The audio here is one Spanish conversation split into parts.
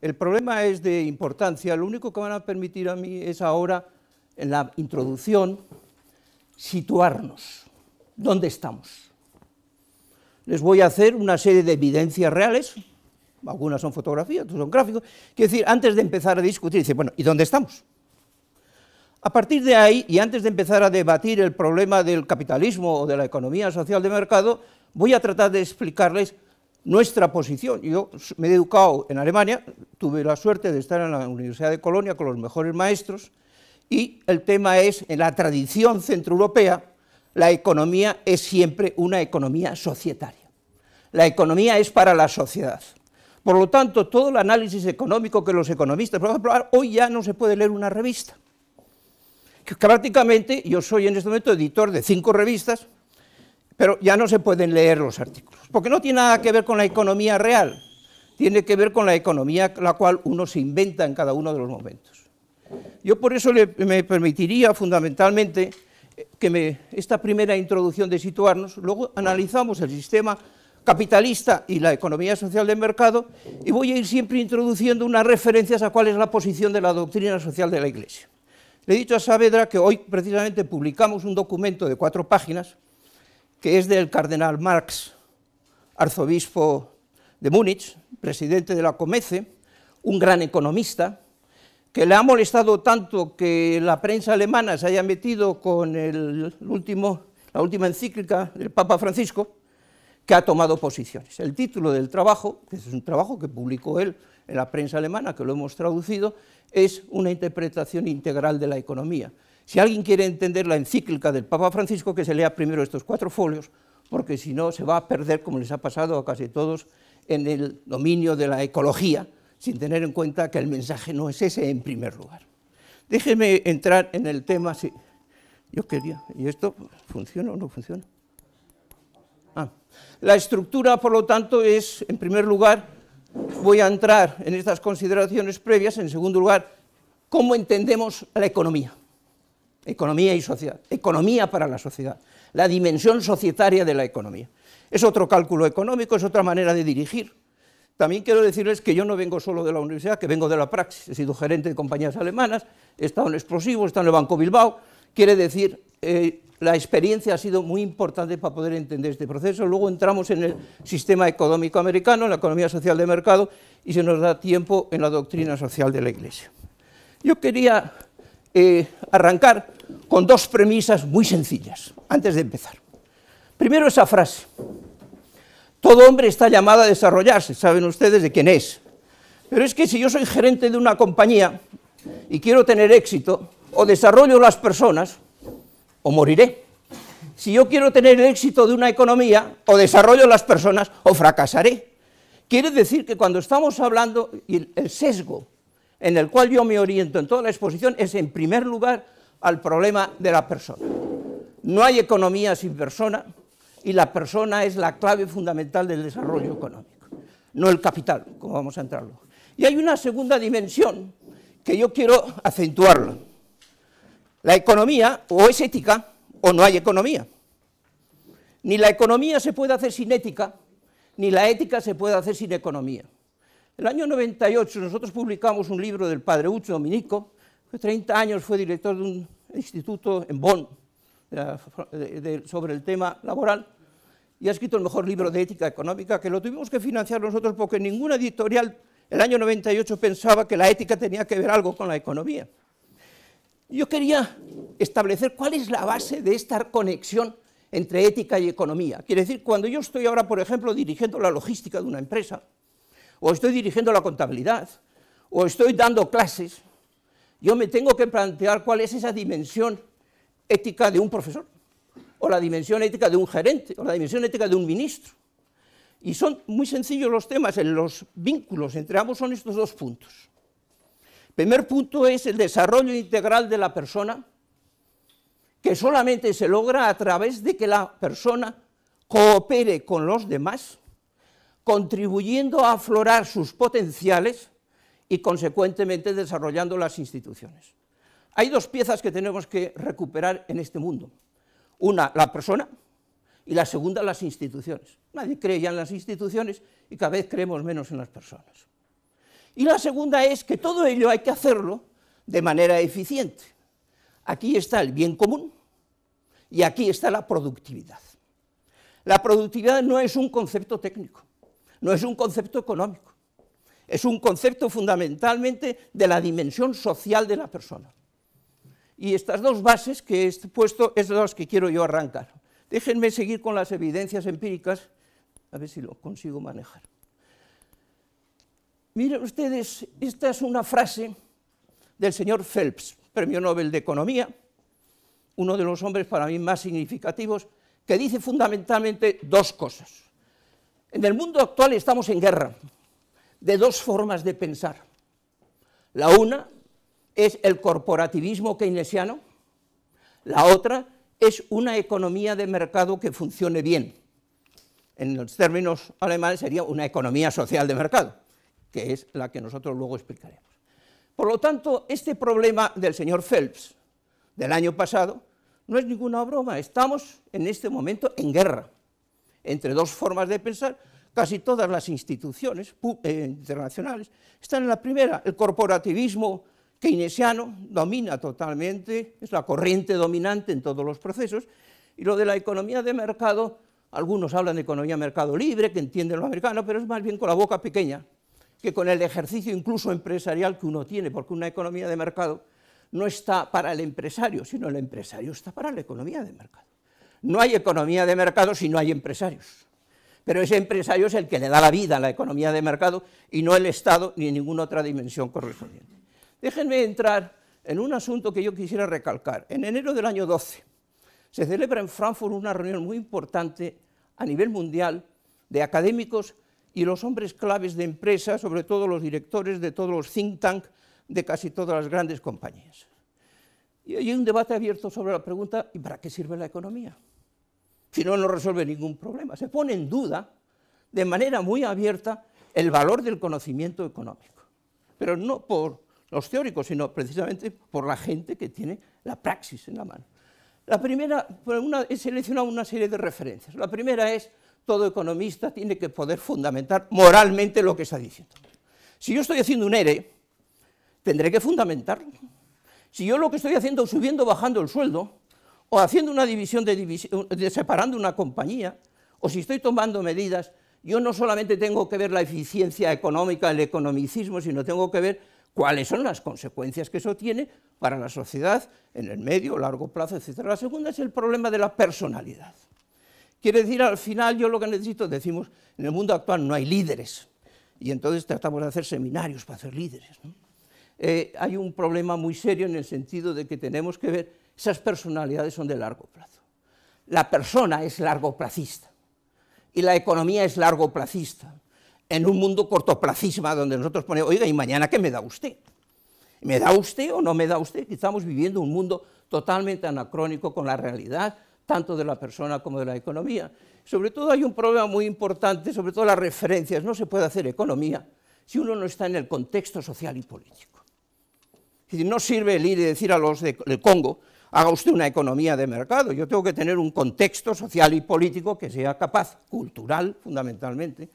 El problema es de importancia. Lo único que van a permitir a mí es ahora, en la introducción, situarnos. ¿Dónde estamos? Les voy a hacer una serie de evidencias reales. Algunas son fotografías, otras son gráficos. Quiero decir, antes de empezar a discutir, dice, bueno, ¿y dónde estamos? A partir de ahí, y antes de empezar a debatir el problema del capitalismo o de la economía social de mercado, voy a tratar de explicarles nuestra posición. Yo me he educado en Alemania, tuve la suerte de estar en la Universidad de Colonia con los mejores maestros y el tema es, en la tradición centroeuropea, la economía es siempre una economía societaria. La economía es para la sociedad. Por lo tanto, todo el análisis económico que los economistas, por ejemplo, hoy ya no se puede leer una revista. prácticamente yo soy en este momento editor de cinco revistas, pero ya no se pueden leer los artículos, porque no tiene nada que ver con la economía real, tiene que ver con la economía la cual uno se inventa en cada uno de los momentos. Yo por eso me permitiría fundamentalmente eh, que esta primera introducción de situarnos, luego analizamos el sistema capitalista y la economía social del mercado y voy a ir siempre introduciendo unas referencias a cuál es la posición de la doctrina social de la Iglesia. Le he dicho a Saavedra que hoy precisamente publicamos un documento de cuatro páginas que es del cardenal Marx, arzobispo de Múnich, presidente de la COMECE, un gran economista, que le ha molestado tanto que la prensa alemana se haya metido con la última encíclica del Papa Francisco, que ha tomado posiciones. El título del trabajo, que es un trabajo que publicó él en la prensa alemana, que lo hemos traducido, es una interpretación integral de la economía. Si alguien quiere entender la encíclica del Papa Francisco, que se lea primero estos cuatro folios, porque si no se va a perder, como les ha pasado a casi todos, en el dominio de la ecología, sin tener en cuenta que el mensaje no es ese en primer lugar. Déjeme entrar en el tema, si yo quería, ¿y esto funciona o no funciona? Ah, la estructura, por lo tanto, es, en primer lugar, voy a entrar en estas consideraciones previas, en segundo lugar, cómo entendemos la economía. Economía y sociedad. Economía para la sociedad. La dimensión societaria de la economía. Es otro cálculo económico, es otra manera de dirigir. También quiero decirles que yo no vengo solo de la universidad, que vengo de la praxis. He sido gerente de compañías alemanas, he estado en Explosivo, he estado en el Banco Bilbao. Quiere decir, eh, la experiencia ha sido muy importante para poder entender este proceso. Luego entramos en el sistema económico americano, en la economía social de mercado, y se nos da tiempo en la doctrina social de la Iglesia. Yo quería eh, arrancar con dos premisas muy sencillas, antes de empezar. Primero esa frase. Todo hombre está llamado a desarrollarse, saben ustedes de quién es. Pero es que si yo soy gerente de una compañía y quiero tener éxito, o desarrollo las personas, o moriré. Si yo quiero tener el éxito de una economía, o desarrollo las personas, o fracasaré. Quiere decir que cuando estamos hablando, el sesgo en el cual yo me oriento en toda la exposición es en primer lugar al problema de la persona. No hay economía sin persona y la persona es la clave fundamental del desarrollo económico, no el capital, como vamos a entrar luego. Y hay una segunda dimensión que yo quiero acentuarla. La economía o es ética o no hay economía. Ni la economía se puede hacer sin ética, ni la ética se puede hacer sin economía el año 98 nosotros publicamos un libro del padre Ucho Dominico, que 30 años fue director de un instituto en Bonn eh, sobre el tema laboral, y ha escrito el mejor libro de ética económica, que lo tuvimos que financiar nosotros porque ninguna editorial el año 98 pensaba que la ética tenía que ver algo con la economía. Yo quería establecer cuál es la base de esta conexión entre ética y economía. Quiere decir, cuando yo estoy ahora, por ejemplo, dirigiendo la logística de una empresa, o estoy dirigiendo la contabilidad, o estoy dando clases, yo me tengo que plantear cuál es esa dimensión ética de un profesor, o la dimensión ética de un gerente, o la dimensión ética de un ministro. Y son muy sencillos los temas, los vínculos entre ambos son estos dos puntos. Primer punto es el desarrollo integral de la persona, que solamente se logra a través de que la persona coopere con los demás contribuyendo a aflorar sus potenciales y, consecuentemente, desarrollando las instituciones. Hay dos piezas que tenemos que recuperar en este mundo. Una, la persona, y la segunda, las instituciones. Nadie cree ya en las instituciones y cada vez creemos menos en las personas. Y la segunda es que todo ello hay que hacerlo de manera eficiente. Aquí está el bien común y aquí está la productividad. La productividad no es un concepto técnico no es un concepto económico, es un concepto fundamentalmente de la dimensión social de la persona. Y estas dos bases que he este puesto es de las que quiero yo arrancar. Déjenme seguir con las evidencias empíricas, a ver si lo consigo manejar. Miren ustedes, esta es una frase del señor Phelps, premio Nobel de Economía, uno de los hombres para mí más significativos, que dice fundamentalmente dos cosas. En el mundo actual estamos en guerra de dos formas de pensar. La una es el corporativismo keynesiano, la otra es una economía de mercado que funcione bien. En los términos alemanes sería una economía social de mercado, que es la que nosotros luego explicaremos. Por lo tanto, este problema del señor Phelps del año pasado no es ninguna broma, estamos en este momento en guerra entre dos formas de pensar, casi todas las instituciones eh, internacionales están en la primera, el corporativismo keynesiano domina totalmente, es la corriente dominante en todos los procesos, y lo de la economía de mercado, algunos hablan de economía de mercado libre, que entienden lo americano, pero es más bien con la boca pequeña, que con el ejercicio incluso empresarial que uno tiene, porque una economía de mercado no está para el empresario, sino el empresario está para la economía de mercado. No hay economía de mercado si no hay empresarios. Pero ese empresario es el que le da la vida a la economía de mercado y no el Estado ni ninguna otra dimensión correspondiente. Déjenme entrar en un asunto que yo quisiera recalcar. En enero del año 12 se celebra en Frankfurt una reunión muy importante a nivel mundial de académicos y los hombres claves de empresas, sobre todo los directores de todos los think tanks de casi todas las grandes compañías. Y hay un debate abierto sobre la pregunta, ¿y para qué sirve la economía? si no, no resuelve ningún problema. Se pone en duda, de manera muy abierta, el valor del conocimiento económico. Pero no por los teóricos, sino precisamente por la gente que tiene la praxis en la mano. La primera, he seleccionado una serie de referencias. La primera es, todo economista tiene que poder fundamentar moralmente lo que está diciendo. Si yo estoy haciendo un ERE, tendré que fundamentarlo. Si yo lo que estoy haciendo es subiendo o bajando el sueldo, o haciendo una división de, separando una compañía, o si estoy tomando medidas, yo no solamente tengo que ver la eficiencia económica, el economicismo, sino tengo que ver cuáles son las consecuencias que eso tiene para la sociedad en el medio, largo plazo, etc. La segunda es el problema de la personalidad. Quiere decir, al final yo lo que necesito, decimos, en el mundo actual no hay líderes, y entonces tratamos de hacer seminarios para hacer líderes. Eh, hay un problema muy serio en el sentido de que tenemos que ver esas personalidades son de largo plazo. La persona es largo placista y la economía es largo placista. En un mundo cortoplacista donde nosotros ponemos, oiga, ¿y mañana qué me da usted? ¿Me da usted o no me da usted? estamos viviendo un mundo totalmente anacrónico con la realidad, tanto de la persona como de la economía. Sobre todo hay un problema muy importante, sobre todo las referencias. No se puede hacer economía si uno no está en el contexto social y político. no sirve el ir y decir a los del Congo haga usted una economía de mercado, yo tengo que tener un contexto social y político que sea capaz, cultural fundamentalmente.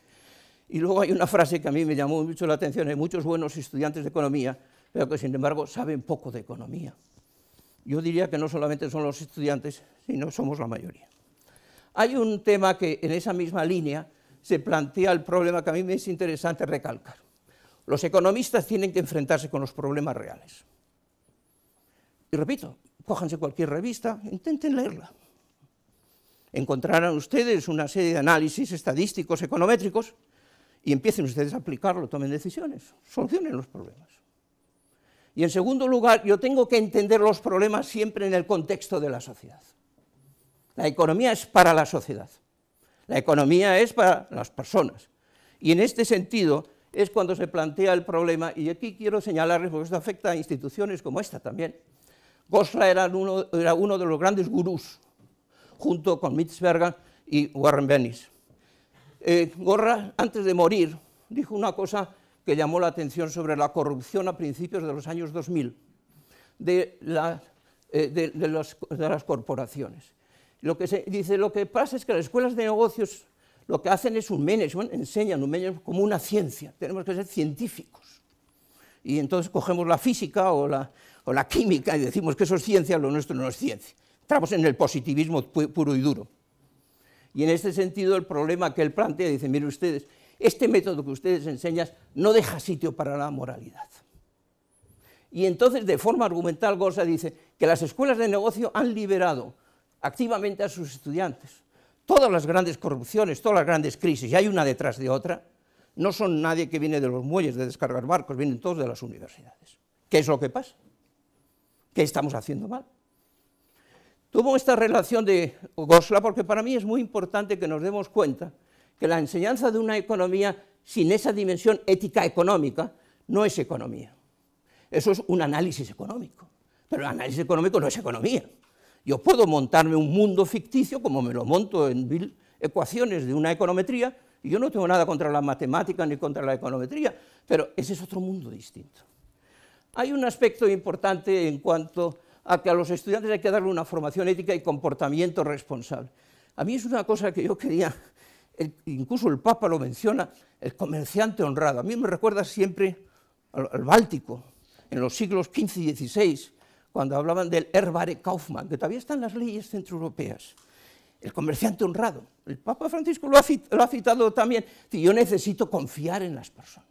Y luego hay una frase que a mí me llamó mucho la atención, hay muchos buenos estudiantes de economía, pero que sin embargo saben poco de economía. Yo diría que no solamente son los estudiantes, sino somos la mayoría. Hay un tema que en esa misma línea se plantea el problema que a mí me es interesante recalcar. Los economistas tienen que enfrentarse con los problemas reales. Y repito, cójanse cualquier revista, intenten leerla. Encontrarán ustedes una serie de análisis estadísticos, econométricos, y empiecen ustedes a aplicarlo, tomen decisiones, solucionen los problemas. Y en segundo lugar, yo tengo que entender los problemas siempre en el contexto de la sociedad. La economía es para la sociedad, la economía es para las personas. Y en este sentido es cuando se plantea el problema, y aquí quiero señalarles, porque esto afecta a instituciones como esta también, Gosra era uno, de los grandes gurús, junto con Mitzberger y Warren Bennis. Eh, Gorra, antes de morir, dijo una cosa que llamó la atención sobre la corrupción a principios de los años 2000 eh, de, las corporaciones. Lo que dice, lo que pasa es que las escuelas de negocios lo que hacen es un management, enseñan un management como una ciencia, tenemos que ser científicos. Y entonces cogemos la física o la, o la química y decimos que eso es ciencia, lo nuestro no es ciencia. Entramos en el positivismo puro y duro. Y en este sentido el problema que él plantea, dice, miren ustedes, este método que ustedes enseñan no deja sitio para la moralidad. Y entonces, de forma argumental, Gorsa dice que las escuelas de negocio han liberado activamente a sus estudiantes. Todas las grandes corrupciones, todas las grandes crisis, y hay una detrás de otra, no son nadie que viene de los muelles de descargar barcos, vienen todos de las universidades. ¿Qué es lo que pasa? ¿Qué estamos haciendo mal? Tuvo esta relación de Gosla porque para mí es muy importante que nos demos cuenta que la enseñanza de una economía sin esa dimensión ética económica no es economía. Eso es un análisis económico, pero el análisis económico no es economía. Yo puedo montarme un mundo ficticio como me lo monto en mil ecuaciones de una econometría y yo no tengo nada contra la matemática ni contra la econometría, pero ese es otro mundo distinto. Hay un aspecto importante en cuanto a que a los estudiantes hay que darle una formación ética y comportamiento responsable. A mí es una cosa que yo quería, incluso el Papa lo menciona, el comerciante honrado. A mí me recuerda siempre al, Báltico, en los siglos XV y XVI, cuando hablaban del Herbare Kaufmann, que todavía están las leyes centroeuropeas. El comerciante honrado. El Papa Francisco lo ha, lo ha citado también. Yo necesito confiar en las personas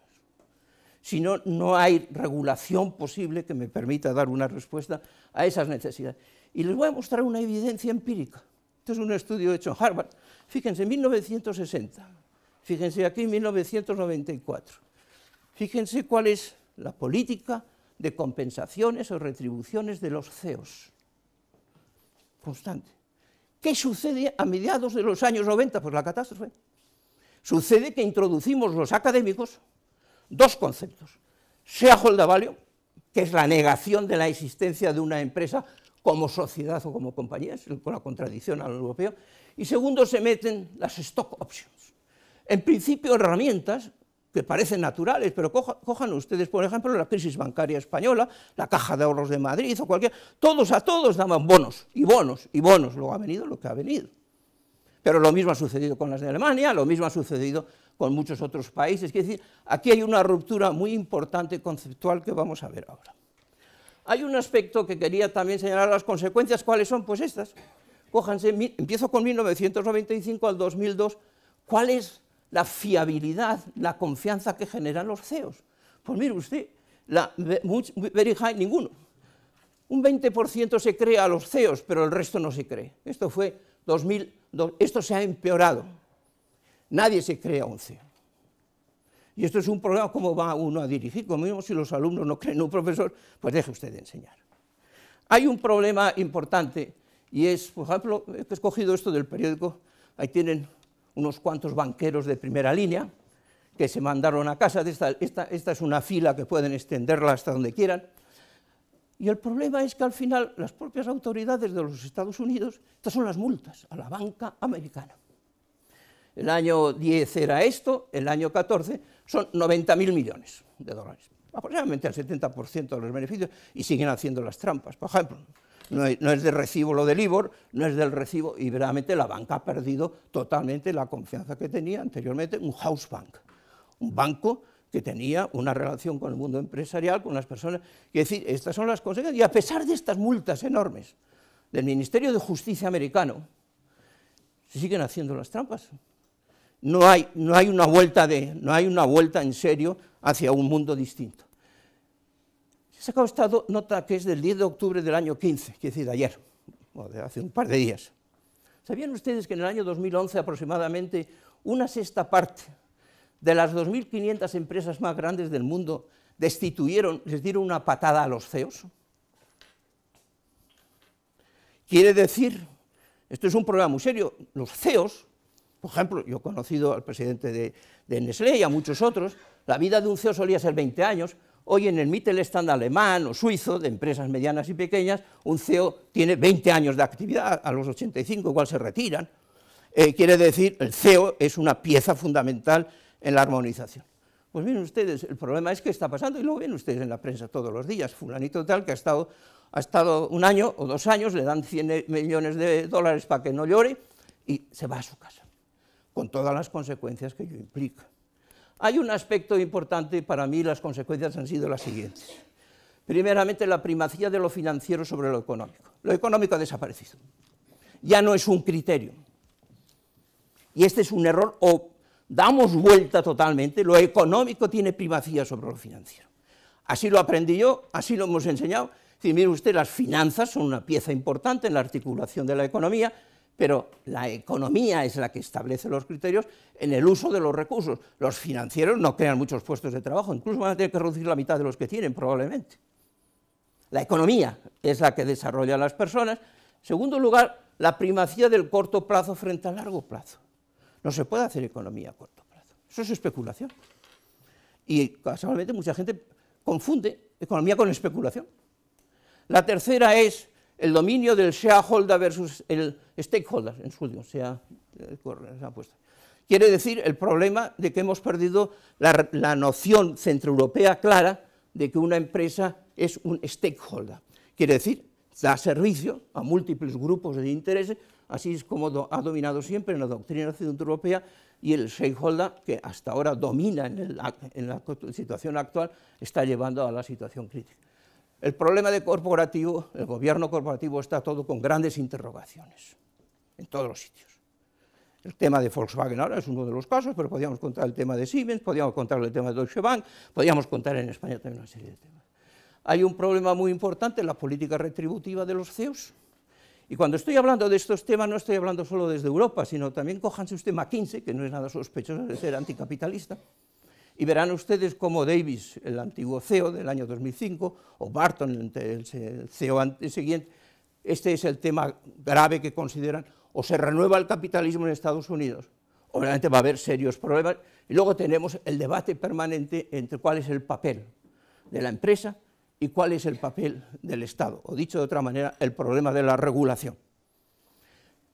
si no, no hay regulación posible que me permita dar una respuesta a esas necesidades. Y les voy a mostrar una evidencia empírica. Esto es un estudio hecho en Harvard. Fíjense, 1960. Fíjense aquí, 1994. Fíjense cuál es la política de compensaciones o retribuciones de los CEOs. Constante. ¿Qué sucede a mediados de los años 90? por pues la catástrofe. Sucede que introducimos los académicos dos conceptos. sea value, que es la negación de la existencia de una empresa como sociedad o como compañía, con la contradicción a lo europeo. Y segundo, se meten las stock options. En principio, herramientas que parecen naturales, pero cojan ustedes, por ejemplo, la crisis bancaria española, la Caja de Ahorros de Madrid o cualquier, todos a todos daban bonos y bonos y bonos, luego ha venido lo que ha venido. Pero lo mismo ha sucedido con las de Alemania, lo mismo ha sucedido con muchos otros países. Es decir, aquí hay una ruptura muy importante conceptual que vamos a ver ahora. Hay un aspecto que quería también señalar las consecuencias. ¿Cuáles son? Pues estas. Cójanse, empiezo con 1995 al 2002. ¿Cuál es la fiabilidad, la confianza que generan los CEOs? Pues mire usted, la, very high, ninguno. Un 20% se cree a los CEOs, pero el resto no se cree. Esto fue 2000 esto se ha empeorado. Nadie se cree a 11. Y esto es un problema ¿cómo va uno a dirigir? Como mismo si los alumnos no creen en un profesor, pues deje usted de enseñar. Hay un problema importante y es, por ejemplo, he escogido esto del periódico, ahí tienen unos cuantos banqueros de primera línea que se mandaron a casa, esta es una fila que pueden extenderla hasta donde quieran, y el problema es que al final las propias autoridades de los Estados Unidos, estas son las multas a la banca americana. El año 10 era esto, el año 14 son 90.000 millones de dólares, aproximadamente el 70% de los beneficios, y siguen haciendo las trampas. Por ejemplo, no, es de recibo lo del IBOR, no es del recibo, y verdaderamente la banca ha perdido totalmente la confianza que tenía anteriormente un house bank, un banco que tenía una relación con el mundo empresarial, con las personas. es decir, estas son las consecuencias. Y a pesar de estas multas enormes del Ministerio de Justicia americano, se siguen haciendo las trampas. No hay, no hay, una, vuelta de, no hay una vuelta en serio hacia un mundo distinto. Se ha sacado esta nota que es del 10 de octubre del año 15, quiere decir, de ayer, o de hace un par de días. ¿Sabían ustedes que en el año 2011 aproximadamente una sexta parte de las 2.500 empresas más grandes del mundo destituyeron, les dieron una patada a los CEOs. Quiere decir, esto es un problema muy serio, los CEOs, por ejemplo, yo he conocido al presidente de, Nestlé y a muchos otros, la vida de un CEO solía ser 20 años, hoy en el Mittelstand alemán o suizo, de empresas medianas y pequeñas, un CEO tiene 20 años de actividad, a los 85 igual se retiran, eh, quiere decir, el CEO es una pieza fundamental en la armonización. Pues miren ustedes, el problema es que está pasando, y lo ven ustedes en la prensa todos los días, fulanito tal que ha estado, ha estado un año o dos años, le dan 100 millones de dólares para que no llore, y se va a su casa, con todas las consecuencias que ello implica. Hay un aspecto importante para mí, las consecuencias han sido las siguientes. Primeramente, la primacía de lo financiero sobre lo económico. Lo económico ha desaparecido. Ya no es un criterio. Y este es un error o damos vuelta totalmente, lo económico tiene primacía sobre lo financiero. Así lo aprendí yo, así lo hemos enseñado. Si mire usted, las finanzas son una pieza importante en la articulación de la economía, pero la economía es la que establece los criterios en el uso de los recursos. Los financieros no crean muchos puestos de trabajo, incluso van a tener que reducir la mitad de los que tienen, probablemente. La economía es la que desarrolla a las personas. segundo lugar, la primacía del corto plazo frente al largo plazo. No se puede hacer economía a corto plazo. Eso es especulación. Y casualmente mucha gente confunde economía con especulación. La tercera es el dominio del shareholder versus el stakeholder, en su eh, Quiere decir el problema de que hemos perdido la, la noción centroeuropea clara de que una empresa es un stakeholder. Quiere decir, da servicio a múltiples grupos de intereses así es como ha dominado siempre en la doctrina centro-europea y el stakeholder que hasta ahora domina en, la situación actual está llevando a la situación crítica. El problema de corporativo, el gobierno corporativo está todo con grandes interrogaciones en todos los sitios. El tema de Volkswagen ahora es uno de los casos, pero podríamos contar el tema de Siemens, podríamos contar el tema de Deutsche Bank, podríamos contar en España también una serie de temas. Hay un problema muy importante en la política retributiva de los CEOs. Y cuando estoy hablando de estos temas no estoy hablando solo desde Europa, sino también cójanse usted McKinsey, que no es nada sospechoso de ser anticapitalista, y verán ustedes cómo Davis, el antiguo CEO del año 2005, o Barton, el CEO siguiente, este es el tema grave que consideran, o se renueva el capitalismo en Estados Unidos, obviamente va a haber serios problemas, y luego tenemos el debate permanente entre cuál es el papel de la empresa y cuál es el papel del Estado, o dicho de otra manera, el problema de la regulación.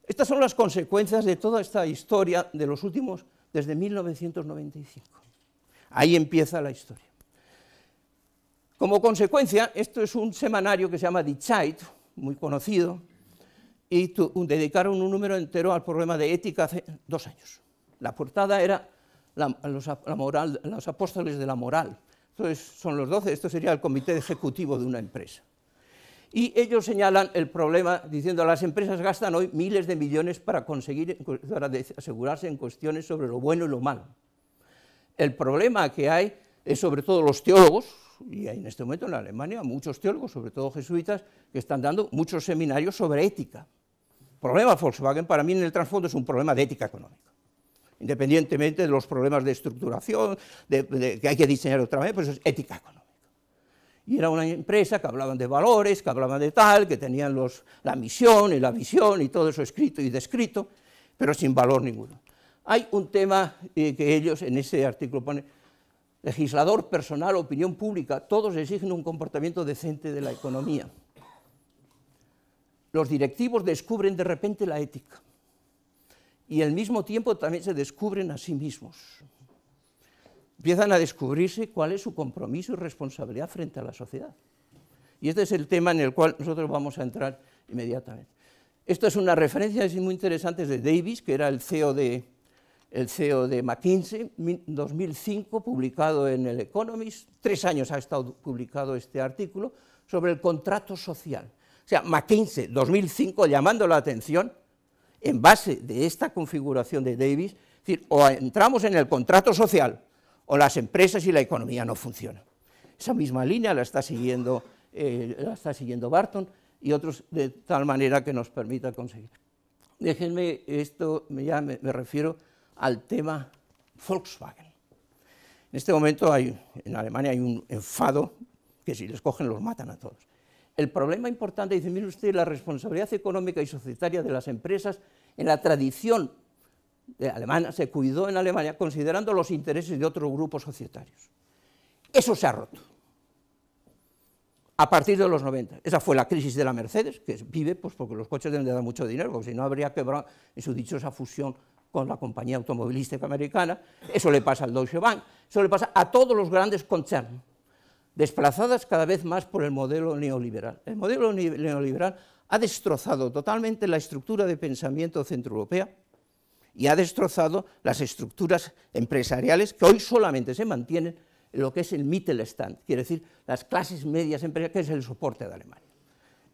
Estas son las consecuencias de toda esta historia de los últimos, desde 1995. Ahí empieza la historia. Como consecuencia, esto es un semanario que se llama Die muy conocido, y dedicaron un número entero al problema de ética hace dos años. La portada era los apóstoles de la moral, entonces, son los 12, esto sería el comité ejecutivo de una empresa. Y ellos señalan el problema diciendo, las empresas gastan hoy miles de millones para, conseguir, asegurarse en cuestiones sobre lo bueno y lo malo. El problema que hay es sobre todo los teólogos, y hay en este momento en Alemania muchos teólogos, sobre todo jesuitas, que están dando muchos seminarios sobre ética. El problema Volkswagen para mí en el trasfondo es un problema de ética económica independientemente de los problemas de estructuración, de, que hay que diseñar otra vez, pues es ética económica. Y era una empresa que hablaban de valores, que hablaban de tal, que tenían los, la misión y la visión y todo eso escrito y descrito, pero sin valor ninguno. Hay un tema eh, que ellos en ese artículo ponen, legislador, personal, opinión pública, todos exigen un comportamiento decente de la economía. Los directivos descubren de repente la ética y al mismo tiempo también se descubren a sí mismos. Empiezan a descubrirse cuál es su compromiso y responsabilidad frente a la sociedad. Y este es el tema en el cual nosotros vamos a entrar inmediatamente. Esto es una referencia muy interesante de Davis, que era el CEO de, el CEO de McKinsey, 2005, publicado en el Economist. Tres años ha estado publicado este artículo sobre el contrato social. O sea, McKinsey, 2005, llamando la atención en base de esta configuración de Davis, es decir, o entramos en el contrato social o las empresas y la economía no funcionan. Esa misma línea la está siguiendo, eh, la está siguiendo Barton y otros de tal manera que nos permita conseguir. Déjenme, esto ya me, me refiero al tema Volkswagen. En este momento hay, en Alemania hay un enfado que si les cogen los matan a todos el problema importante, dice, mire usted, la responsabilidad económica y societaria de las empresas en la tradición alemana se cuidó en Alemania considerando los intereses de otros grupos societarios. Eso se ha roto a partir de los 90. Esa fue la crisis de la Mercedes, que vive pues, porque los coches deben de dar mucho dinero, porque si no habría quebrado en su dichosa fusión con la compañía automovilística americana. Eso le pasa al Deutsche Bank, eso le pasa a todos los grandes concernos desplazadas cada vez más por el modelo neoliberal. El modelo neoliberal ha destrozado totalmente la estructura de pensamiento centroeuropea y ha destrozado las estructuras empresariales que hoy solamente se mantienen en lo que es el Mittelstand, quiere decir las clases medias empresariales, que es el soporte de Alemania.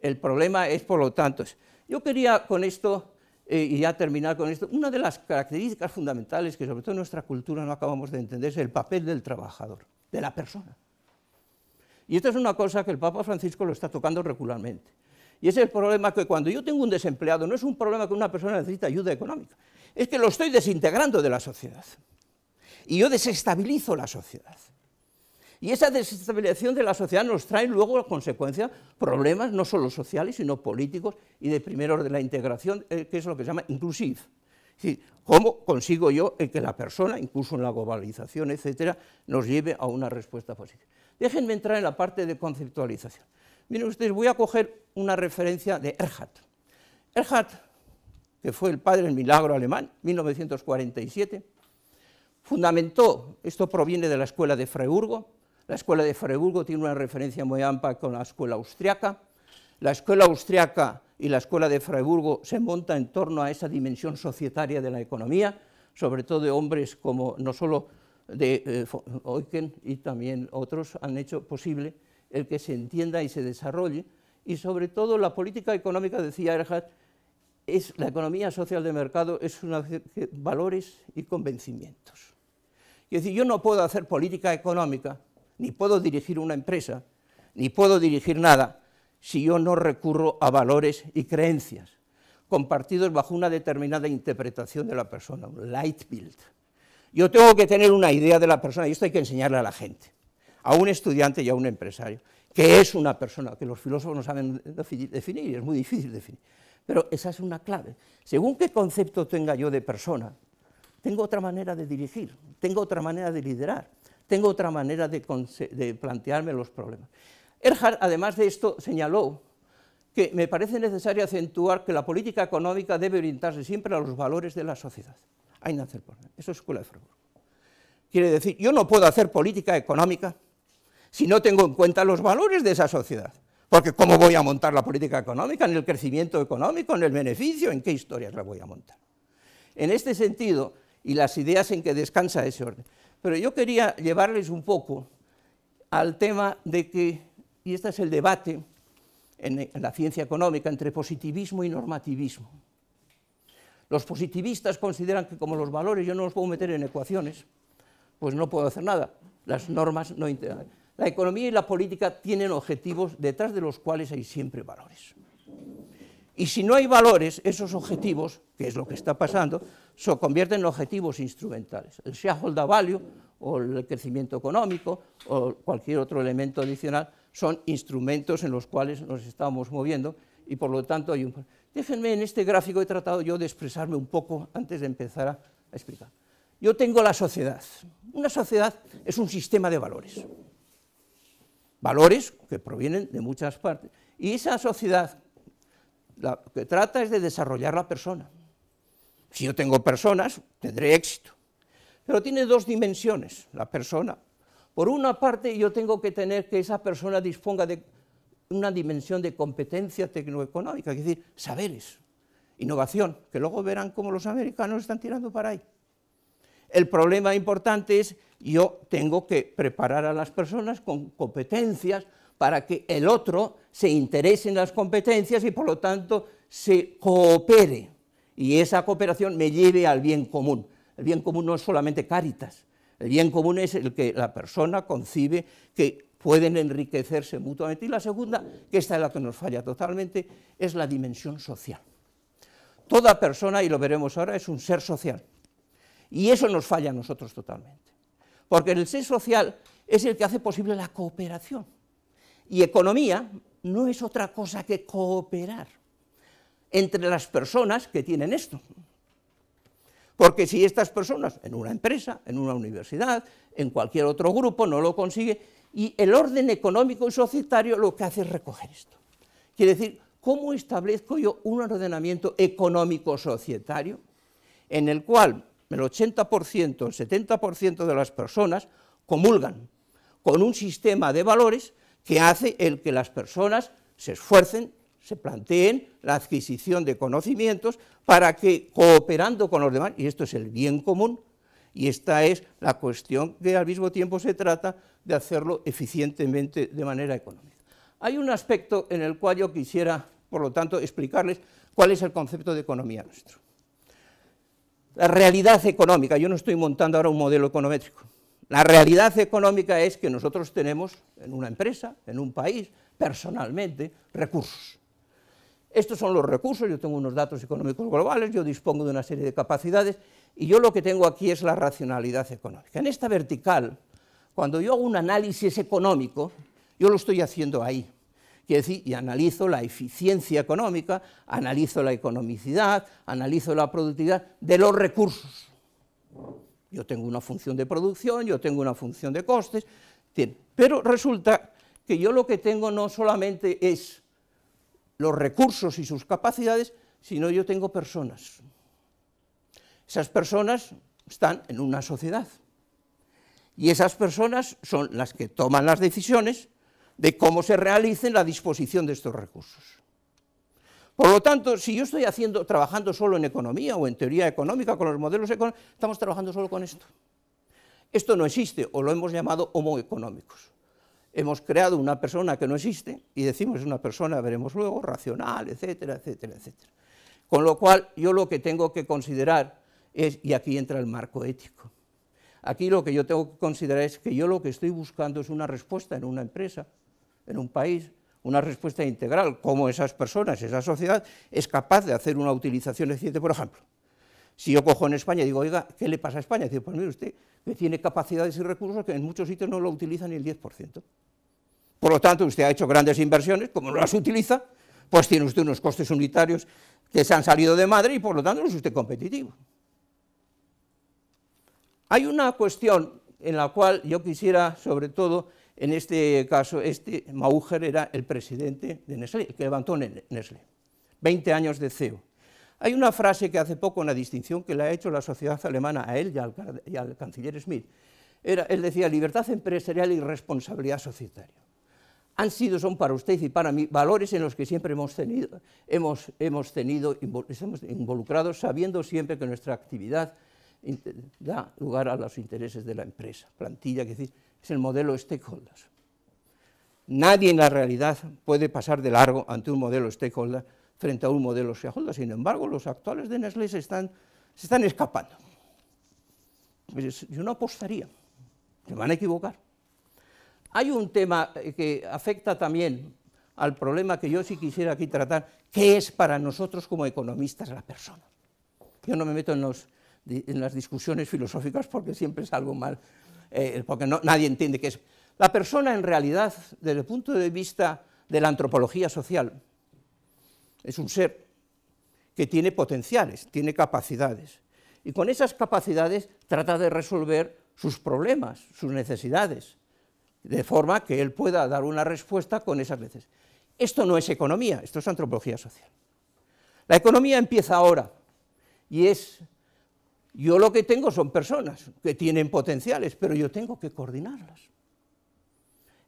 El problema es, por lo tanto, yo quería con esto, eh, y ya terminar con esto, una de las características fundamentales que sobre todo en nuestra cultura no acabamos de entender es el papel del trabajador, de la persona. Y esto es una cosa que el Papa Francisco lo está tocando regularmente. Y ese es el problema que cuando yo tengo un desempleado, no es un problema que una persona necesita ayuda económica, es que lo estoy desintegrando de la sociedad. Y yo desestabilizo la sociedad. Y esa desestabilización de la sociedad nos trae luego, a consecuencia, problemas no solo sociales, sino políticos y de primero de la integración, eh, que es lo que se llama inclusive. Es decir, ¿cómo consigo yo que la persona, incluso en la globalización, etcétera, nos lleve a una respuesta positiva? Déjenme entrar en la parte de conceptualización. Miren ustedes, voy a coger una referencia de Erhard. Erhard, que fue el padre del milagro alemán, 1947, fundamentó, esto proviene de la escuela de Freiburgo, la escuela de Freiburgo tiene una referencia muy amplia con la escuela austriaca, la escuela austriaca y la escuela de Freiburgo se monta en torno a esa dimensión societaria de la economía, sobre todo de hombres como no solo de eh, y también otros han hecho posible el que se entienda y se desarrolle, y sobre todo la política económica, decía Erhard, es la economía social de mercado es una de valores y convencimientos. Es decir, yo no puedo hacer política económica, ni puedo dirigir una empresa, ni puedo dirigir nada, si yo no recurro a valores y creencias, compartidos bajo una determinada interpretación de la persona, un light build. Yo tengo que tener una idea de la persona y esto hay que enseñarle a la gente, a un estudiante y a un empresario, que es una persona, que los filósofos no saben definir, y es muy difícil definir. Pero esa es una clave. Según qué concepto tenga yo de persona, tengo otra manera de dirigir, tengo otra manera de liderar, tengo otra manera de, de plantearme los problemas. Erhard, además de esto, señaló que me parece necesario acentuar que la política económica debe orientarse siempre a los valores de la sociedad. Hay hacer Eso es escuela de Quiere decir, yo no puedo hacer política económica si no tengo en cuenta los valores de esa sociedad. Porque ¿cómo voy a montar la política económica? ¿En el crecimiento económico? ¿En el beneficio? ¿En qué historias la voy a montar? En este sentido, y las ideas en que descansa ese orden. Pero yo quería llevarles un poco al tema de que, y este es el debate en la ciencia económica, entre positivismo y normativismo. Los positivistas consideran que como los valores yo no los puedo meter en ecuaciones, pues no puedo hacer nada. Las normas no integran. La economía y la política tienen objetivos detrás de los cuales hay siempre valores. Y si no hay valores, esos objetivos, que es lo que está pasando, se convierten en objetivos instrumentales. El shareholder value o el crecimiento económico o cualquier otro elemento adicional son instrumentos en los cuales nos estamos moviendo y por lo tanto hay un... Déjenme, en este gráfico he tratado yo de expresarme un poco antes de empezar a, explicar. Yo tengo la sociedad. Una sociedad es un sistema de valores. Valores que provienen de muchas partes. Y esa sociedad lo que trata es de desarrollar la persona. Si yo tengo personas, tendré éxito. Pero tiene dos dimensiones la persona. Por una parte, yo tengo que tener que esa persona disponga de una dimensión de competencia tecnoeconómica, es decir, saberes, innovación, que luego verán cómo los americanos están tirando para ahí. El problema importante es yo tengo que preparar a las personas con competencias para que el otro se interese en las competencias y por lo tanto se coopere y esa cooperación me lleve al bien común. El bien común no es solamente caritas, el bien común es el que la persona concibe que pueden enriquecerse mutuamente. Y la segunda, que esta es la que nos falla totalmente, es la dimensión social. Toda persona, y lo veremos ahora, es un ser social. Y eso nos falla a nosotros totalmente. Porque el ser social es el que hace posible la cooperación. Y economía no es otra cosa que cooperar entre las personas que tienen esto. Porque si estas personas, en una empresa, en una universidad, en cualquier otro grupo, no lo consiguen, y el orden económico y societario lo que hace es recoger esto. Quiere decir, ¿cómo establezco yo un ordenamiento económico societario en el cual el 80%, el 70% de las personas comulgan con un sistema de valores que hace el que las personas se esfuercen, se planteen la adquisición de conocimientos para que, cooperando con los demás, y esto es el bien común, y esta es la cuestión que al mismo tiempo se trata de hacerlo eficientemente de manera económica. Hay un aspecto en el cual yo quisiera, por lo tanto, explicarles cuál es el concepto de economía nuestro. La realidad económica, yo no estoy montando ahora un modelo econométrico, la realidad económica es que nosotros tenemos en una empresa, en un país, personalmente, recursos. Estos son los recursos, yo tengo unos datos económicos globales, yo dispongo de una serie de capacidades y yo lo que tengo aquí es la racionalidad económica. En esta vertical, cuando yo hago un análisis económico, yo lo estoy haciendo ahí. Quiere decir, y analizo la eficiencia económica, analizo la economicidad, analizo la productividad de los recursos. Yo tengo una función de producción, yo tengo una función de costes, pero resulta que yo lo que tengo no solamente es los recursos y sus capacidades, sino yo tengo personas. Esas personas están en una sociedad. Y esas personas son las que toman las decisiones de cómo se realice la disposición de estos recursos. Por lo tanto, si yo estoy haciendo, trabajando solo en economía o en teoría económica con los modelos económicos, estamos trabajando solo con esto. Esto no existe, o lo hemos llamado homo hemos creado una persona que no existe y decimos es una persona, veremos luego, racional, etcétera, etcétera, etcétera. Con lo cual yo lo que tengo que considerar es, y aquí entra el marco ético, aquí lo que yo tengo que considerar es que yo lo que estoy buscando es una respuesta en una empresa, en un país, una respuesta integral, cómo esas personas, esa sociedad es capaz de hacer una utilización eficiente, por ejemplo. Si yo cojo en España y digo, oiga, ¿qué le pasa a España? Dice, pues mire usted, que tiene capacidades y recursos que en muchos sitios no lo utilizan ni el 10%. Por lo tanto, usted ha hecho grandes inversiones, como no las utiliza, pues tiene usted unos costes unitarios que se han salido de madre y por lo tanto no es usted competitivo. Hay una cuestión en la cual yo quisiera, sobre todo, en este caso, este Mauger era el presidente de Nestlé, el que levantó Nestlé, 20 años de CEO. Hay una frase que hace poco, una distinción que le ha hecho la sociedad alemana a él y al, canciller Schmidt. Era, él decía libertad empresarial y responsabilidad societaria han sido, son para usted y para mí, valores en los que siempre hemos tenido, hemos, tenido estamos involucrados, sabiendo siempre que nuestra actividad da lugar a los intereses de la empresa, plantilla, que decir, es el modelo stakeholders. Nadie en la realidad puede pasar de largo ante un modelo stakeholders frente a un modelo shareholder, sin embargo, los actuales de Nestlé se están, se están escapando. Pues yo no apostaría, se van a equivocar. Hay un tema eh, que afecta también al problema que yo sí quisiera aquí tratar, que es para nosotros como economistas la persona. Yo no me meto en, las discusiones filosóficas porque siempre es algo mal, eh, porque nadie entiende qué es. La persona en realidad, desde el punto de vista de la antropología social, es un ser que tiene potenciales, tiene capacidades. Y con esas capacidades trata de resolver sus problemas, sus necesidades de forma que él pueda dar una respuesta con esas veces Esto no es economía, esto es antropología social. La economía empieza ahora y es, yo lo que tengo son personas que tienen potenciales, pero yo tengo que coordinarlas.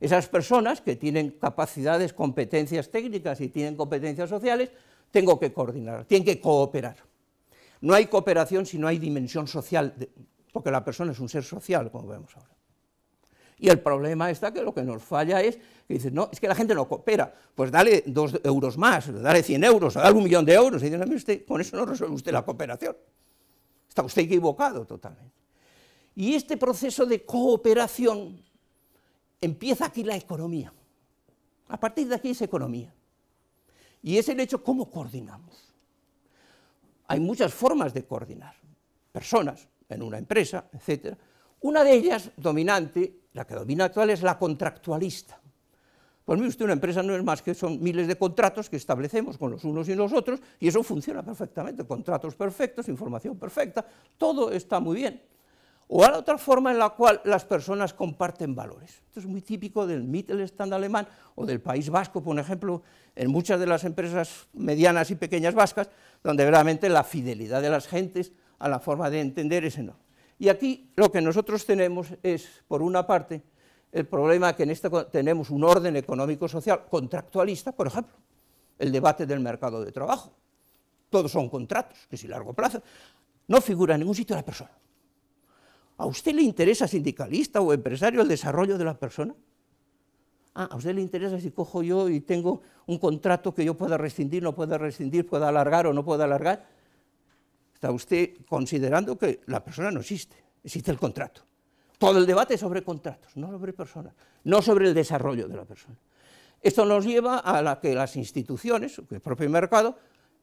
Esas personas que tienen capacidades, competencias técnicas y tienen competencias sociales, tengo que coordinarlas, tienen que cooperar. No hay cooperación si no hay dimensión social, porque la persona es un ser social, como vemos ahora. Y el problema está que lo que nos falla es que dices, no, es que la gente no coopera, pues dale dos euros más, dale cien euros, dale un millón de euros, y dicen, usted, con eso no resuelve usted la cooperación. Está usted equivocado totalmente. Y este proceso de cooperación empieza aquí la economía. A partir de aquí es economía. Y es el hecho cómo coordinamos. Hay muchas formas de coordinar. Personas en una empresa, etc., una de ellas, dominante, la que domina actual, es la contractualista. Pues mire usted, una empresa no es más que son miles de contratos que establecemos con los unos y los otros, y eso funciona perfectamente, contratos perfectos, información perfecta, todo está muy bien. O a la otra forma en la cual las personas comparten valores. Esto es muy típico del Mittelstand alemán o del País Vasco, por ejemplo, en muchas de las empresas medianas y pequeñas vascas, donde realmente la fidelidad de las gentes a la forma de entender es enorme. Y aquí lo que nosotros tenemos es, por una parte, el problema que en esta tenemos un orden económico-social contractualista, por ejemplo, el debate del mercado de trabajo. Todos son contratos, que si largo plazo, no figura en ningún sitio la persona. ¿A usted le interesa, sindicalista o empresario, el desarrollo de la persona? Ah, ¿a usted le interesa si cojo yo y tengo un contrato que yo pueda rescindir, no pueda rescindir, pueda alargar o no pueda alargar? está usted considerando que la persona no existe, existe el contrato. Todo el debate es sobre contratos, no sobre personas, no sobre el desarrollo de la persona. Esto nos lleva a la que las instituciones, el propio mercado,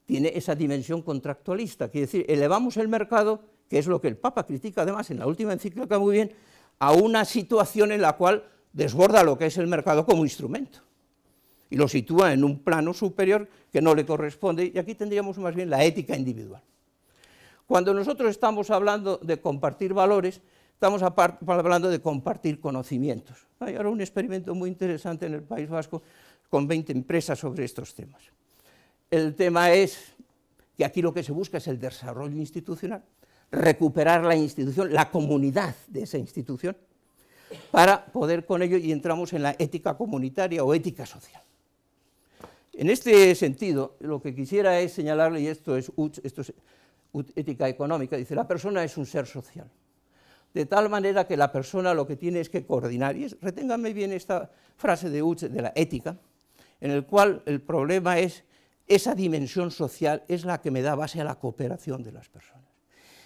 tiene esa dimensión contractualista, quiere decir, elevamos el mercado, que es lo que el Papa critica además en la última encíclica muy bien, a una situación en la cual desborda lo que es el mercado como instrumento y lo sitúa en un plano superior que no le corresponde, y aquí tendríamos más bien la ética individual. Cuando nosotros estamos hablando de compartir valores, estamos hablando de compartir conocimientos. Hay ahora un experimento muy interesante en el País Vasco con 20 empresas sobre estos temas. El tema es que aquí lo que se busca es el desarrollo institucional, recuperar la institución, la comunidad de esa institución, para poder con ello y entramos en la ética comunitaria o ética social. En este sentido, lo que quisiera es señalarle, y esto es, esto es ética económica, dice, la persona es un ser social. De tal manera que la persona lo que tiene es que coordinar, y reténganme bien esta frase de de la ética, en el cual el problema es esa dimensión social es la que me da base a la cooperación de las personas.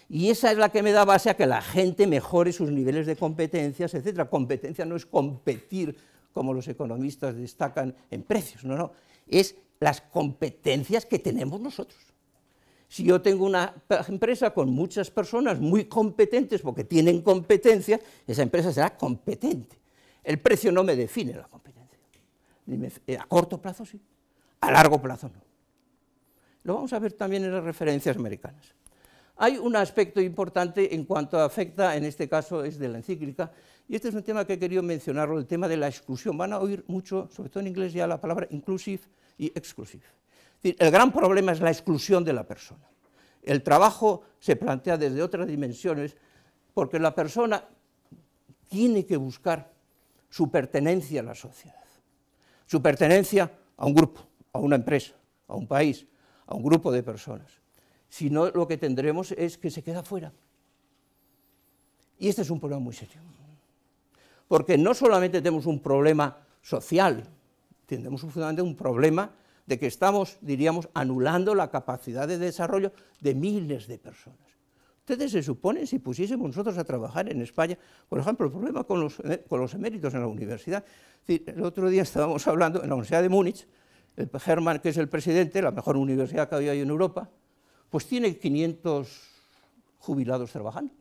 Y esa es la que me da base a que la gente mejore sus niveles de competencias, etc. Competencia no es competir, como los economistas destacan, en precios, no, no. Es las competencias que tenemos nosotros. Si yo tengo una empresa con muchas personas muy competentes, porque tienen competencia, esa empresa será competente. El precio no me define la competencia. Eh, a corto plazo sí, a largo plazo no. Lo vamos a ver también en las referencias americanas. Hay un aspecto importante en cuanto afecta, en este caso es de la encíclica, y este es un tema que he querido mencionar, el tema de la exclusión. Van a oír mucho, sobre todo en inglés, ya la palabra inclusive y exclusive. El gran problema es la exclusión de la persona. El trabajo se plantea desde otras dimensiones porque la persona tiene que buscar su pertenencia a la sociedad, su pertenencia a un grupo, a una empresa, a un país, a un grupo de personas. Si no, lo que tendremos es que se queda fuera. Y este es un problema muy serio. Porque no solamente tenemos un problema social, tenemos fundamentalmente un problema de que estamos, diríamos, anulando la capacidad de desarrollo de miles de personas. Ustedes se suponen, si pusiésemos nosotros a trabajar en España, por ejemplo, el problema con los, eh, eméritos en la universidad, el otro día estábamos hablando en la Universidad de Múnich, el Hermann, que es el presidente, la mejor universidad que hoy hay en Europa, pues tiene 500 jubilados trabajando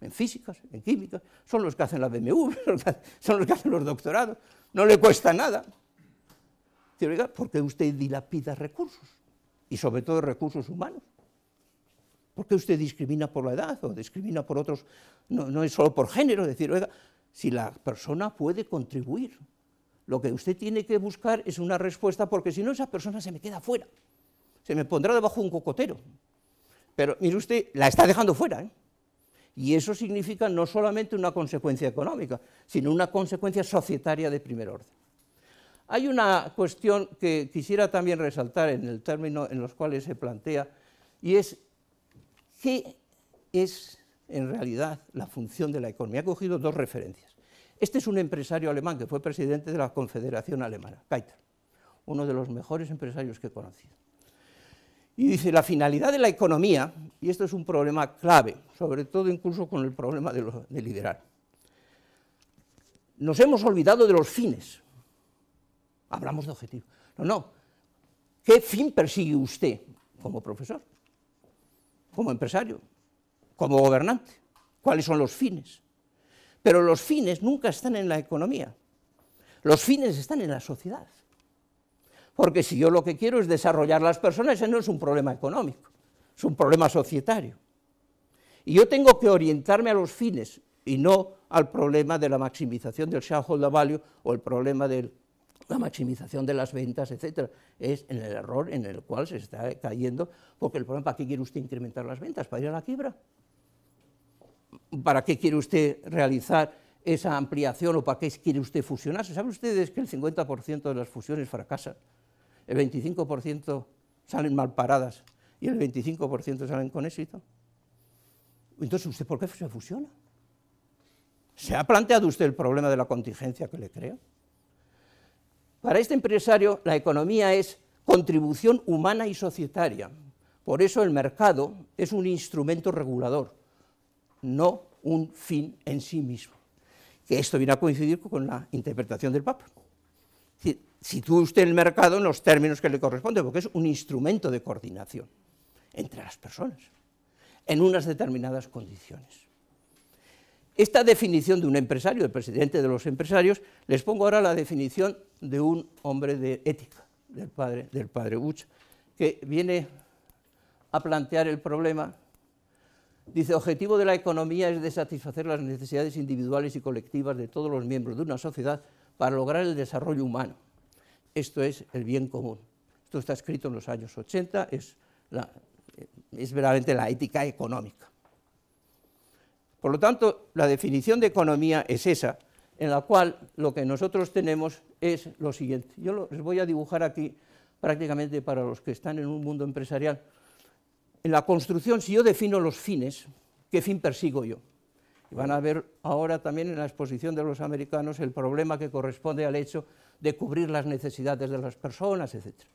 en físicas, en química, son los que hacen la BMW, son los que hacen los doctorados, no le cuesta nada porque usted dilapida recursos y sobre todo recursos humanos. Porque usted discrimina por la edad o discrimina por otros, no, es solo por género, decir, oiga, si la persona puede contribuir, lo que usted tiene que buscar es una respuesta porque si no esa persona se me queda fuera, se me pondrá debajo un cocotero. Pero mire usted, la está dejando fuera. ¿eh? Y eso significa no solamente una consecuencia económica, sino una consecuencia societaria de primer orden. Hay una cuestión que quisiera también resaltar en el término en los cuales se plantea, y es qué es en realidad la función de la economía. He cogido dos referencias. Este es un empresario alemán que fue presidente de la Confederación Alemana, Keitel, uno de los mejores empresarios que he conocido. Y dice, la finalidad de la economía, y esto es un problema clave, sobre todo incluso con el problema de, lo, nos hemos olvidado de los fines. Hablamos de objetivo. No, no. ¿Qué fin persigue usted como profesor? Como empresario? Como gobernante? ¿Cuáles son los fines? Pero los fines nunca están en la economía. Los fines están en la sociedad. Porque si yo lo que quiero es desarrollar las personas, ese no es un problema económico, es un problema societario. Y yo tengo que orientarme a los fines y no al problema de la maximización del shareholder value o el problema del la maximización de las ventas, etcétera, es en el error en el cual se está cayendo, porque el problema, ¿para qué quiere usted incrementar las ventas? ¿Para ir a la quiebra? ¿Para qué quiere usted realizar esa ampliación o para qué quiere usted fusionarse? ¿sabe usted que el 50% de las fusiones fracasan? El 25% salen mal paradas y el 25% salen con éxito. Entonces, ¿usted por qué se fusiona? ¿Se ha planteado usted el problema de la contingencia que le crea? Para este empresario la economía es contribución humana y societaria. Por eso el mercado es un instrumento regulador, no un fin en sí mismo. Que esto viene a coincidir con la interpretación del Papa. Si, sitúe usted el mercado en los términos que le corresponden, porque es un instrumento de coordinación entre las personas, en unas determinadas condiciones. Esta definición de un empresario, el presidente de los empresarios, les pongo ahora la definición de un hombre de ética, del padre, del padre que viene a plantear el problema. Dice, objetivo de la economía es de satisfacer las necesidades individuales y colectivas de todos los miembros de una sociedad para lograr el desarrollo humano. Esto es el bien común. Esto está escrito en los años 80, es verdaderamente la ética económica. Por lo tanto, la definición de economía es esa, en la cual lo que nosotros tenemos es lo siguiente. Yo les voy a dibujar aquí prácticamente para los que están en un mundo empresarial. En la construcción, si yo defino los fines, ¿qué fin persigo yo? Y van a ver ahora también en la exposición de los americanos el problema que corresponde al hecho de cubrir las necesidades de las personas, etcétera.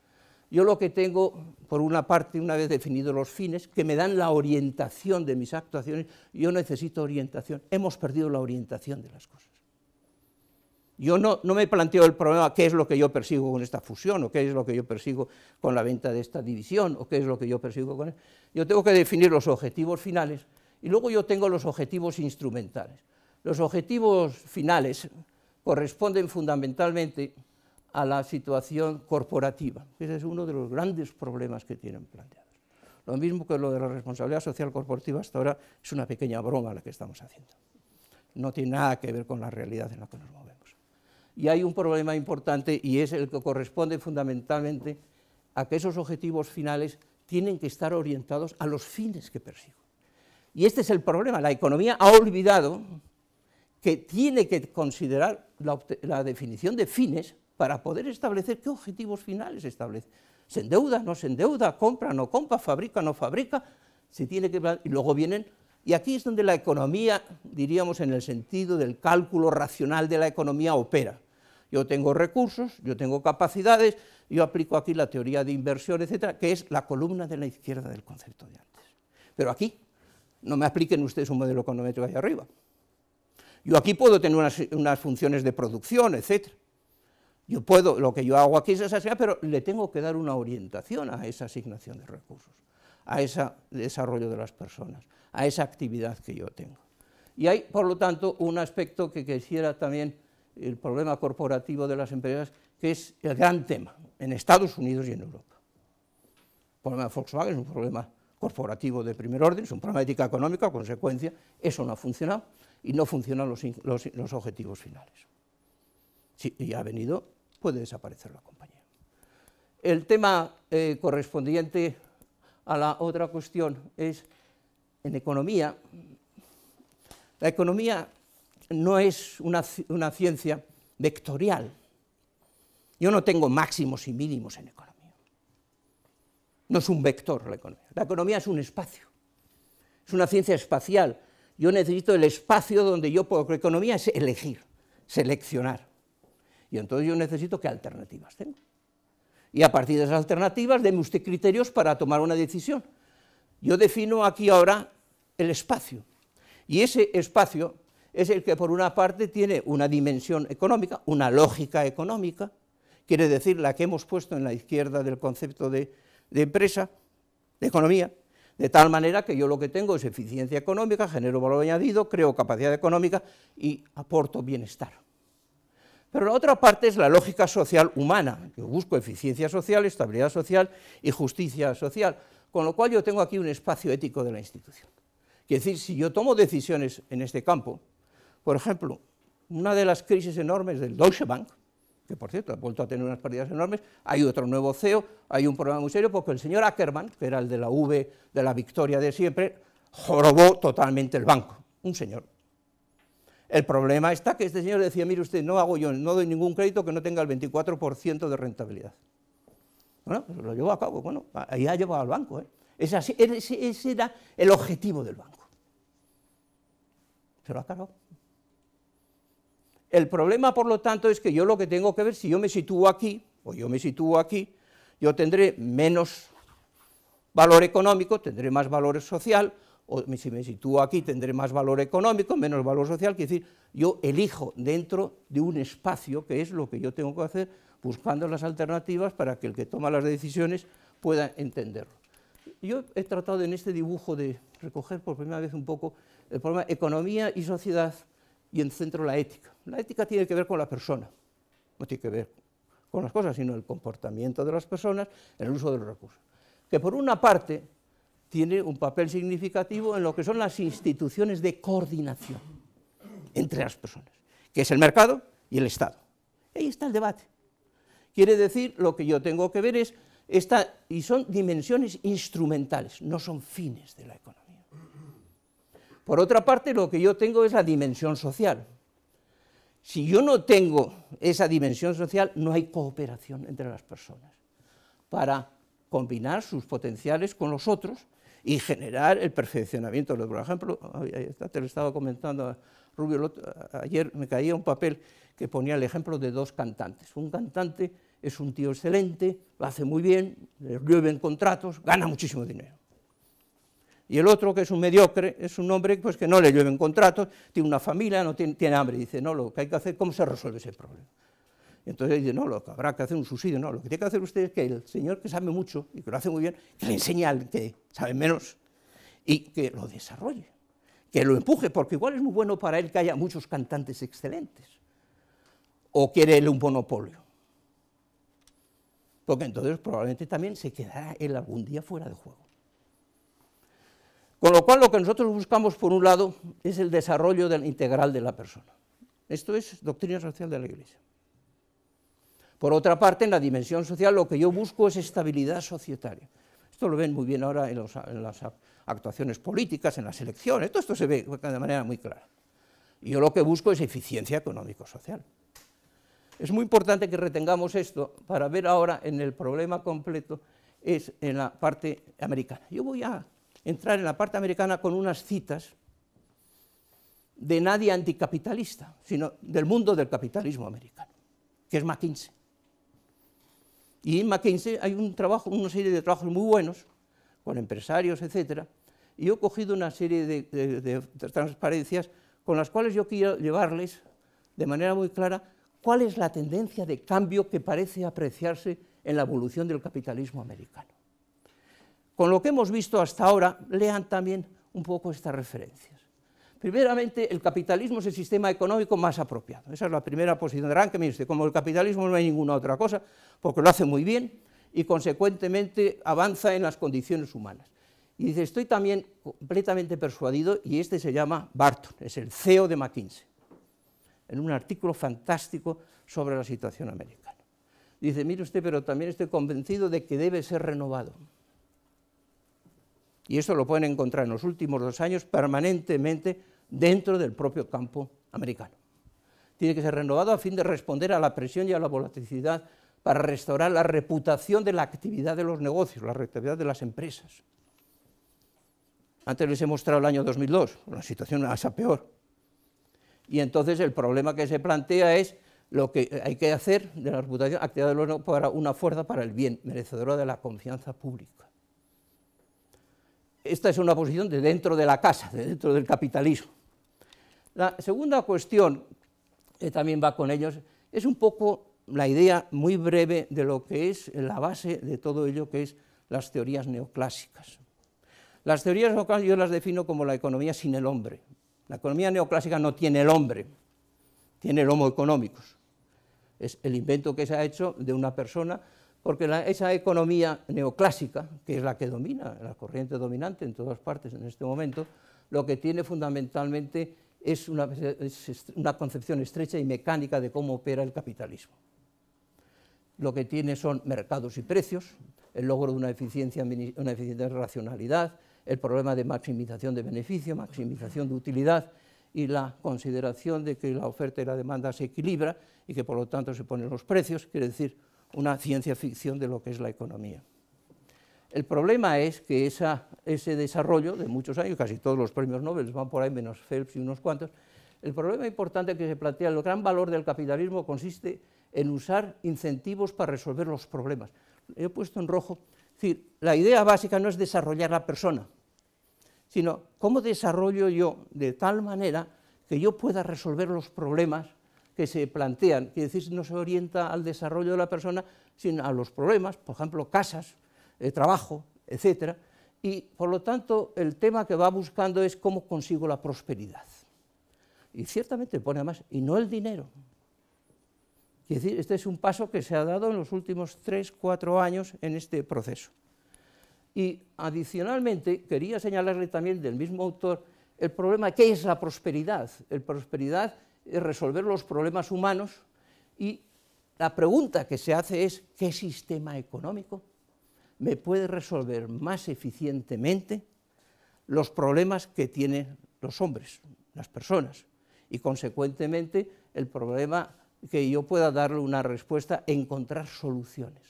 Yo lo que tengo, por una parte, una vez definidos los fines, que me dan la orientación de mis actuaciones, yo necesito orientación. Hemos perdido la orientación de las cosas. Yo no, me planteo el problema qué es lo que yo persigo con esta fusión, o qué es lo que yo persigo con la venta de esta división, o qué es lo que yo persigo con... Yo tengo que definir los objetivos finales y luego yo tengo los objetivos instrumentales. Los objetivos finales corresponden fundamentalmente a la situación corporativa. Ese es uno de los grandes problemas que tienen planteados. Lo mismo que lo de la responsabilidad social corporativa hasta ahora es una pequeña broma la que estamos haciendo. No tiene nada que ver con la realidad en la que nos movemos. Y hay un problema importante y es el que corresponde fundamentalmente a que esos objetivos finales tienen que estar orientados a los fines que persiguen. Y este es el problema. La economía ha olvidado que tiene que considerar la, la definición de fines para poder establecer qué objetivos finales establece. ¿Se endeuda, no se endeuda, compra, no compra, fabrica, no fabrica? Se tiene que... Y luego vienen... Y aquí es donde la economía, diríamos en el sentido del cálculo racional de la economía, opera. Yo tengo recursos, yo tengo capacidades, yo aplico aquí la teoría de inversión, etcétera, que es la columna de la izquierda del concepto de antes. Pero aquí no me apliquen ustedes un modelo econométrico allá arriba. Yo aquí puedo tener unas, unas funciones de producción, etcétera. Yo puedo, lo que yo hago aquí es esa, pero le tengo que dar una orientación a esa asignación de recursos, a ese desarrollo de las personas, a esa actividad que yo tengo. Y hay, por lo tanto, un aspecto que quisiera también el problema corporativo de las empresas, que es el gran tema en Estados Unidos y en Europa. El problema de Volkswagen es un problema corporativo de primer orden, es un problema de ética económica, consecuencia, eso no ha funcionado y no funcionan los, objetivos finales. y ha venido puede desaparecer la compañía. El tema eh, correspondiente a la otra cuestión es, en economía, la economía no es una, ciencia vectorial. Yo no tengo máximos y mínimos en economía. No es un vector la economía. La economía es un espacio. Es una ciencia espacial. Yo necesito el espacio donde yo puedo, la economía es elegir, seleccionar. Y entonces yo necesito qué alternativas tengo. Y a partir de esas alternativas, deme usted criterios para tomar una decisión. Yo defino aquí ahora el espacio. Y ese espacio es el que por una parte tiene una dimensión económica, una lógica económica, quiere decir la que hemos puesto en la izquierda del concepto de, de, empresa, de economía, de tal manera que yo lo que tengo es eficiencia económica, genero valor añadido, creo capacidad económica y aporto bienestar. Pero la otra parte es la lógica social humana. Yo busco eficiencia social, estabilidad social y justicia social. Con lo cual yo tengo aquí un espacio ético de la institución. Quiere decir, si yo tomo decisiones en este campo, por ejemplo, una de las crisis enormes del Deutsche Bank, que por cierto ha vuelto a tener unas pérdidas enormes, hay otro nuevo CEO, hay un problema muy serio, porque el señor Ackerman, que era el de la V de la victoria de siempre, jorobó totalmente el banco, un señor el problema está que este señor decía, mire usted, no hago yo, no doy ningún crédito que no tenga el 24% de rentabilidad. Bueno, pues lo llevo a cabo, bueno, ahí ha llevado al banco. ¿eh? ese, era el objetivo del banco. Se lo ha cargado. El problema, por lo tanto, es que yo lo que tengo que ver, si yo me sitúo aquí, o yo me sitúo aquí, yo tendré menos valor económico, tendré más valor social, o si me sitúo aquí tendré más valor económico, menos valor social, Quiere decir, yo elijo dentro de un espacio, que es lo que yo tengo que hacer, buscando las alternativas para que el que toma las decisiones pueda entenderlo. Yo he tratado en este dibujo de recoger por primera vez un poco el problema economía y sociedad y en centro la ética. La ética tiene que ver con la persona, no tiene que ver con las cosas, sino el comportamiento de las personas, el uso de los recursos. Que por una parte tiene un papel significativo en lo que son las instituciones de coordinación entre las personas, que es el mercado y el Estado. Ahí está el debate. Quiere decir, lo que yo tengo que ver es, esta, y son dimensiones instrumentales, no son fines de la economía. Por otra parte, lo que yo tengo es la dimensión social. Si yo no tengo esa dimensión social, no hay cooperación entre las personas para combinar sus potenciales con los otros y generar el perfeccionamiento. Por ejemplo, te lo estaba comentando Rubio, ayer me caía un papel que ponía el ejemplo de dos cantantes. Un cantante es un tío excelente, lo hace muy bien, le llueven contratos, gana muchísimo dinero. Y el otro, que es un mediocre, es un hombre pues, que no le llueven contratos, tiene una familia, no tiene, tiene hambre, dice, no, lo que hay que hacer, ¿cómo se resuelve ese problema? Entonces dice, no, lo que habrá que hacer un subsidio, no, lo que tiene que hacer usted es que el señor que sabe mucho y que lo hace muy bien, que le enseñe al que sabe menos y que lo desarrolle, que lo empuje, porque igual es muy bueno para él que haya muchos cantantes excelentes. O quiere él un monopolio. Porque entonces probablemente también se quedará él algún día fuera de juego. Con lo cual lo que nosotros buscamos, por un lado, es el desarrollo integral de la persona. Esto es doctrina social de la Iglesia. Por otra parte, en la dimensión social lo que yo busco es estabilidad societaria. Esto lo ven muy bien ahora en, las actuaciones políticas, en las elecciones, todo esto se ve de manera muy clara. yo lo que busco es eficiencia económico-social. Es muy importante que retengamos esto para ver ahora en el problema completo, es en la parte americana. Yo voy a entrar en la parte americana con unas citas de nadie anticapitalista, sino del mundo del capitalismo americano, que es McKinsey. Y en McKinsey hay una serie de trabajos muy buenos, con empresarios, etcétera, y he cogido una serie de, de, transparencias con las cuales yo quiero llevarles de manera muy clara cuál es la tendencia de cambio que parece apreciarse en la evolución del capitalismo americano. Con lo que hemos visto hasta ahora, lean también un poco esta referencia. Primeramente, el capitalismo es el sistema económico más apropiado. Esa es la primera posición de Rankin, dice, como el capitalismo no hay ninguna otra cosa, porque lo hace muy bien y consecuentemente avanza en las condiciones humanas. Y dice, estoy también completamente persuadido, y este se llama Barton, es el CEO de McKinsey, en un artículo fantástico sobre la situación americana. Dice, mire usted, pero también estoy convencido de que debe ser renovado y esto lo pueden encontrar en los últimos dos años permanentemente dentro del propio campo americano. Tiene que ser renovado a fin de responder a la presión y a la volatilidad para restaurar la reputación de la actividad de los negocios, la reputación de las empresas. Antes les he mostrado el año 2002, la situación más peor. Y entonces el problema que se plantea es lo que hay que hacer de la reputación actividad de los para una fuerza para el bien, merecedora de la confianza pública. Esta es una posición de dentro de la casa, de dentro del capitalismo. La segunda cuestión, que también va con ellos, es un poco la idea muy breve de lo que es la base de todo ello, que es las teorías neoclásicas. Las teorías neoclásicas yo las defino como la economía sin el hombre. La economía neoclásica no tiene el hombre, tiene el homo económicos. Es el invento que se ha hecho de una persona porque esa economía neoclásica, que es la que domina, la corriente dominante en todas partes en este momento, lo que tiene fundamentalmente es una, concepción estrecha y mecánica de cómo opera el capitalismo. Lo que tiene son mercados y precios, el logro de una eficiencia, una eficiencia de racionalidad, el problema de maximización de beneficio, maximización de utilidad y la consideración de que la oferta y la demanda se equilibra y que por lo tanto se ponen los precios, quiere decir una ciencia ficción de lo que es la economía. El problema es que ese desarrollo de muchos años, casi todos los premios Nobel van por ahí, menos Phelps y unos cuantos, el problema importante que se plantea, el gran valor del capitalismo consiste en usar incentivos para resolver los problemas. He puesto en rojo, es decir, la idea básica no es desarrollar la persona, sino cómo desarrollo yo de tal manera que yo pueda resolver los problemas que se plantean, quiere decir, no se orienta al desarrollo de la persona, sino a los problemas, por ejemplo, casas, eh, trabajo, etc. Y, por lo tanto, el tema que va buscando es cómo consigo la prosperidad. Y ciertamente pone más, y no el dinero. Quiere decir, este es un paso que se ha dado en los últimos tres, cuatro años en este proceso. Y, adicionalmente, quería señalarle también del mismo autor el problema, ¿qué es la prosperidad? La prosperidad resolver los problemas humanos y la pregunta que se hace es, ¿qué sistema económico me puede resolver más eficientemente los problemas que tienen los hombres, las personas? Y consecuentemente el problema que yo pueda darle una respuesta, encontrar soluciones.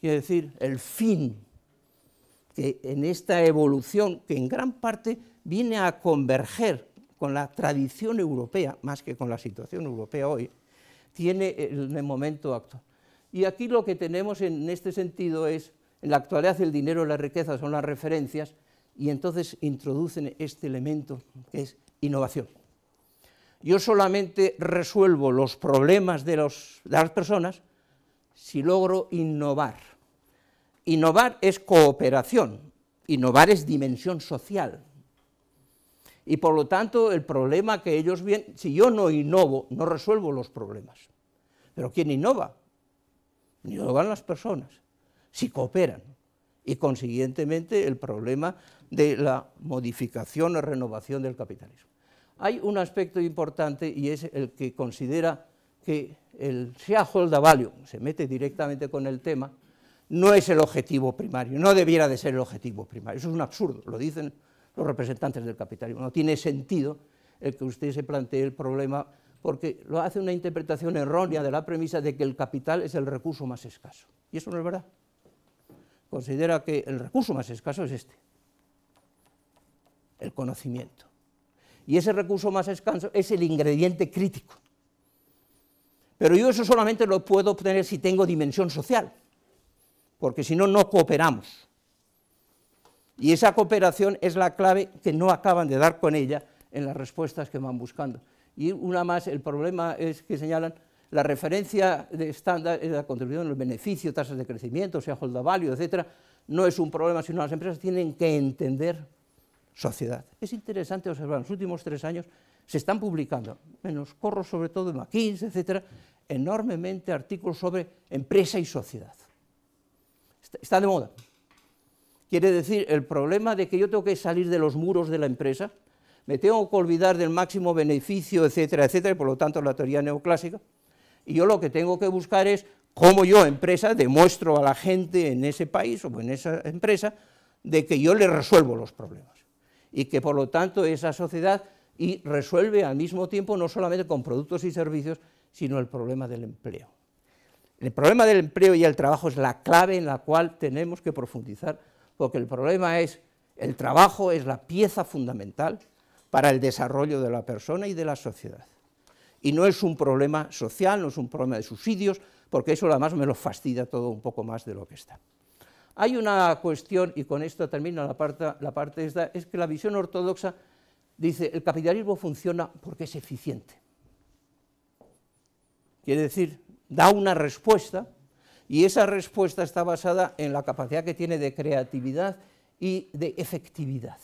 Quiere decir, el fin que en esta evolución, que en gran parte viene a converger con la tradición europea, más que con la situación europea hoy, tiene el momento actual. Y aquí lo que tenemos en este sentido es, en la actualidad el dinero y la riqueza son las referencias, y entonces introducen este elemento que es innovación. Yo solamente resuelvo los problemas de las personas si logro innovar. Innovar es cooperación, innovar es dimensión social, y por lo tanto, el problema que ellos vienen, si yo no innovo, no resuelvo los problemas. Pero ¿quién innova? Innovan las personas, si cooperan. Y consiguientemente el problema de la modificación o renovación del capitalismo. Hay un aspecto importante y es el que considera que el shareholder value, se mete directamente con el tema, no es el objetivo primario, no debiera de ser el objetivo primario. Eso es un absurdo, lo dicen los representantes del capitalismo. No tiene sentido el que usted se plantee el problema porque lo hace una interpretación errónea de la premisa de que el capital es el recurso más escaso. Y eso no es verdad. Considera que el recurso más escaso es este, el conocimiento. Y ese recurso más escaso es el ingrediente crítico. Pero yo eso solamente lo puedo obtener si tengo dimensión social, porque si no, no cooperamos. Y esa cooperación es la clave que no acaban de dar con ella en las respuestas que van buscando. Y una más, el problema es que señalan la referencia de estándar la contribución, el beneficio, tasas de crecimiento, o sea, hold value, etc. No es un problema, sino las empresas tienen que entender sociedad. Es interesante observar, en los últimos tres años se están publicando, en los corros sobre todo en McKinsey, etcétera, enormemente artículos sobre empresa y sociedad. Está de moda, Quiere decir, el problema de que yo tengo que salir de los muros de la empresa, me tengo que olvidar del máximo beneficio, etcétera, etcétera, y por lo tanto la teoría neoclásica, y yo lo que tengo que buscar es cómo yo, empresa, demuestro a la gente en ese país o en esa empresa de que yo le resuelvo los problemas y que por lo tanto esa sociedad y resuelve al mismo tiempo no solamente con productos y servicios, sino el problema del empleo. El problema del empleo y el trabajo es la clave en la cual tenemos que profundizar porque el problema es, el trabajo es la pieza fundamental para el desarrollo de la persona y de la sociedad. Y no es un problema social, no es un problema de subsidios, porque eso además me lo fastidia todo un poco más de lo que está. Hay una cuestión, y con esto termino la parte, la parte esta, es que la visión ortodoxa dice, el capitalismo funciona porque es eficiente. Quiere decir, da una respuesta y esa respuesta está basada en la capacidad que tiene de creatividad y de efectividad.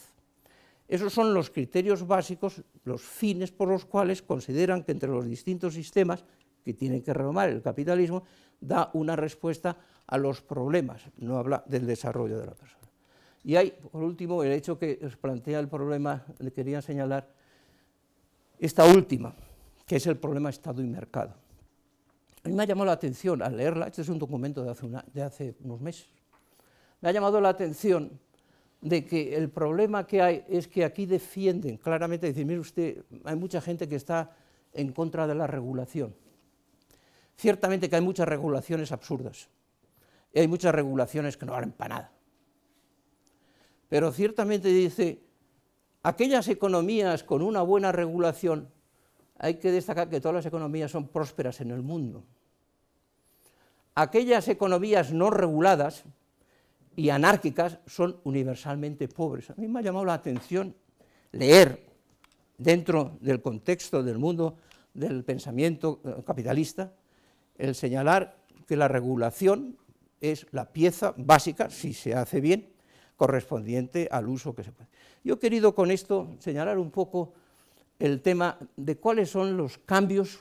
Esos son los criterios básicos, los fines por los cuales consideran que entre los distintos sistemas que tienen que renovar el capitalismo, da una respuesta a los problemas, no habla del desarrollo de la persona. Y hay, por último, el hecho que plantea el problema, le quería señalar esta última, que es el problema Estado y mercado. A mí me ha llamado la atención al leerla, este es un documento de hace, unos meses, me ha llamado la atención de que el problema que hay es que aquí defienden claramente, decir, mire usted, hay mucha gente que está en contra de la regulación. Ciertamente que hay muchas regulaciones absurdas y hay muchas regulaciones que no valen para nada. Pero ciertamente dice, aquellas economías con una buena regulación, hay que destacar que todas las economías son prósperas en el mundo aquellas economías no reguladas y anárquicas son universalmente pobres. A mí me ha llamado la atención leer dentro del contexto del mundo del pensamiento eh, capitalista el señalar que la regulación es la pieza básica, si se hace bien, correspondiente al uso que se puede. Yo he querido con esto señalar un poco el tema de cuáles son los cambios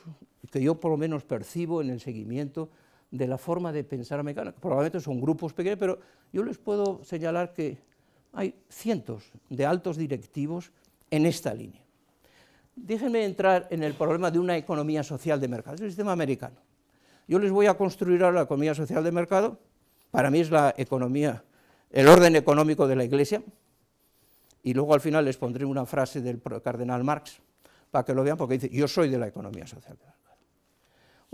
que yo por lo menos percibo en el seguimiento de la forma de pensar americana. Probablemente son grupos pequeños, pero yo les puedo señalar que hay cientos de altos directivos en esta línea. Déjenme entrar en el problema de una economía social de mercado, es el sistema americano. Yo les voy a construir ahora la economía social de mercado, para mí es la economía, el orden económico de la Iglesia, y luego al final les pondré una frase del cardenal Marx, para que lo vean, porque dice, yo soy de la economía social de mercado.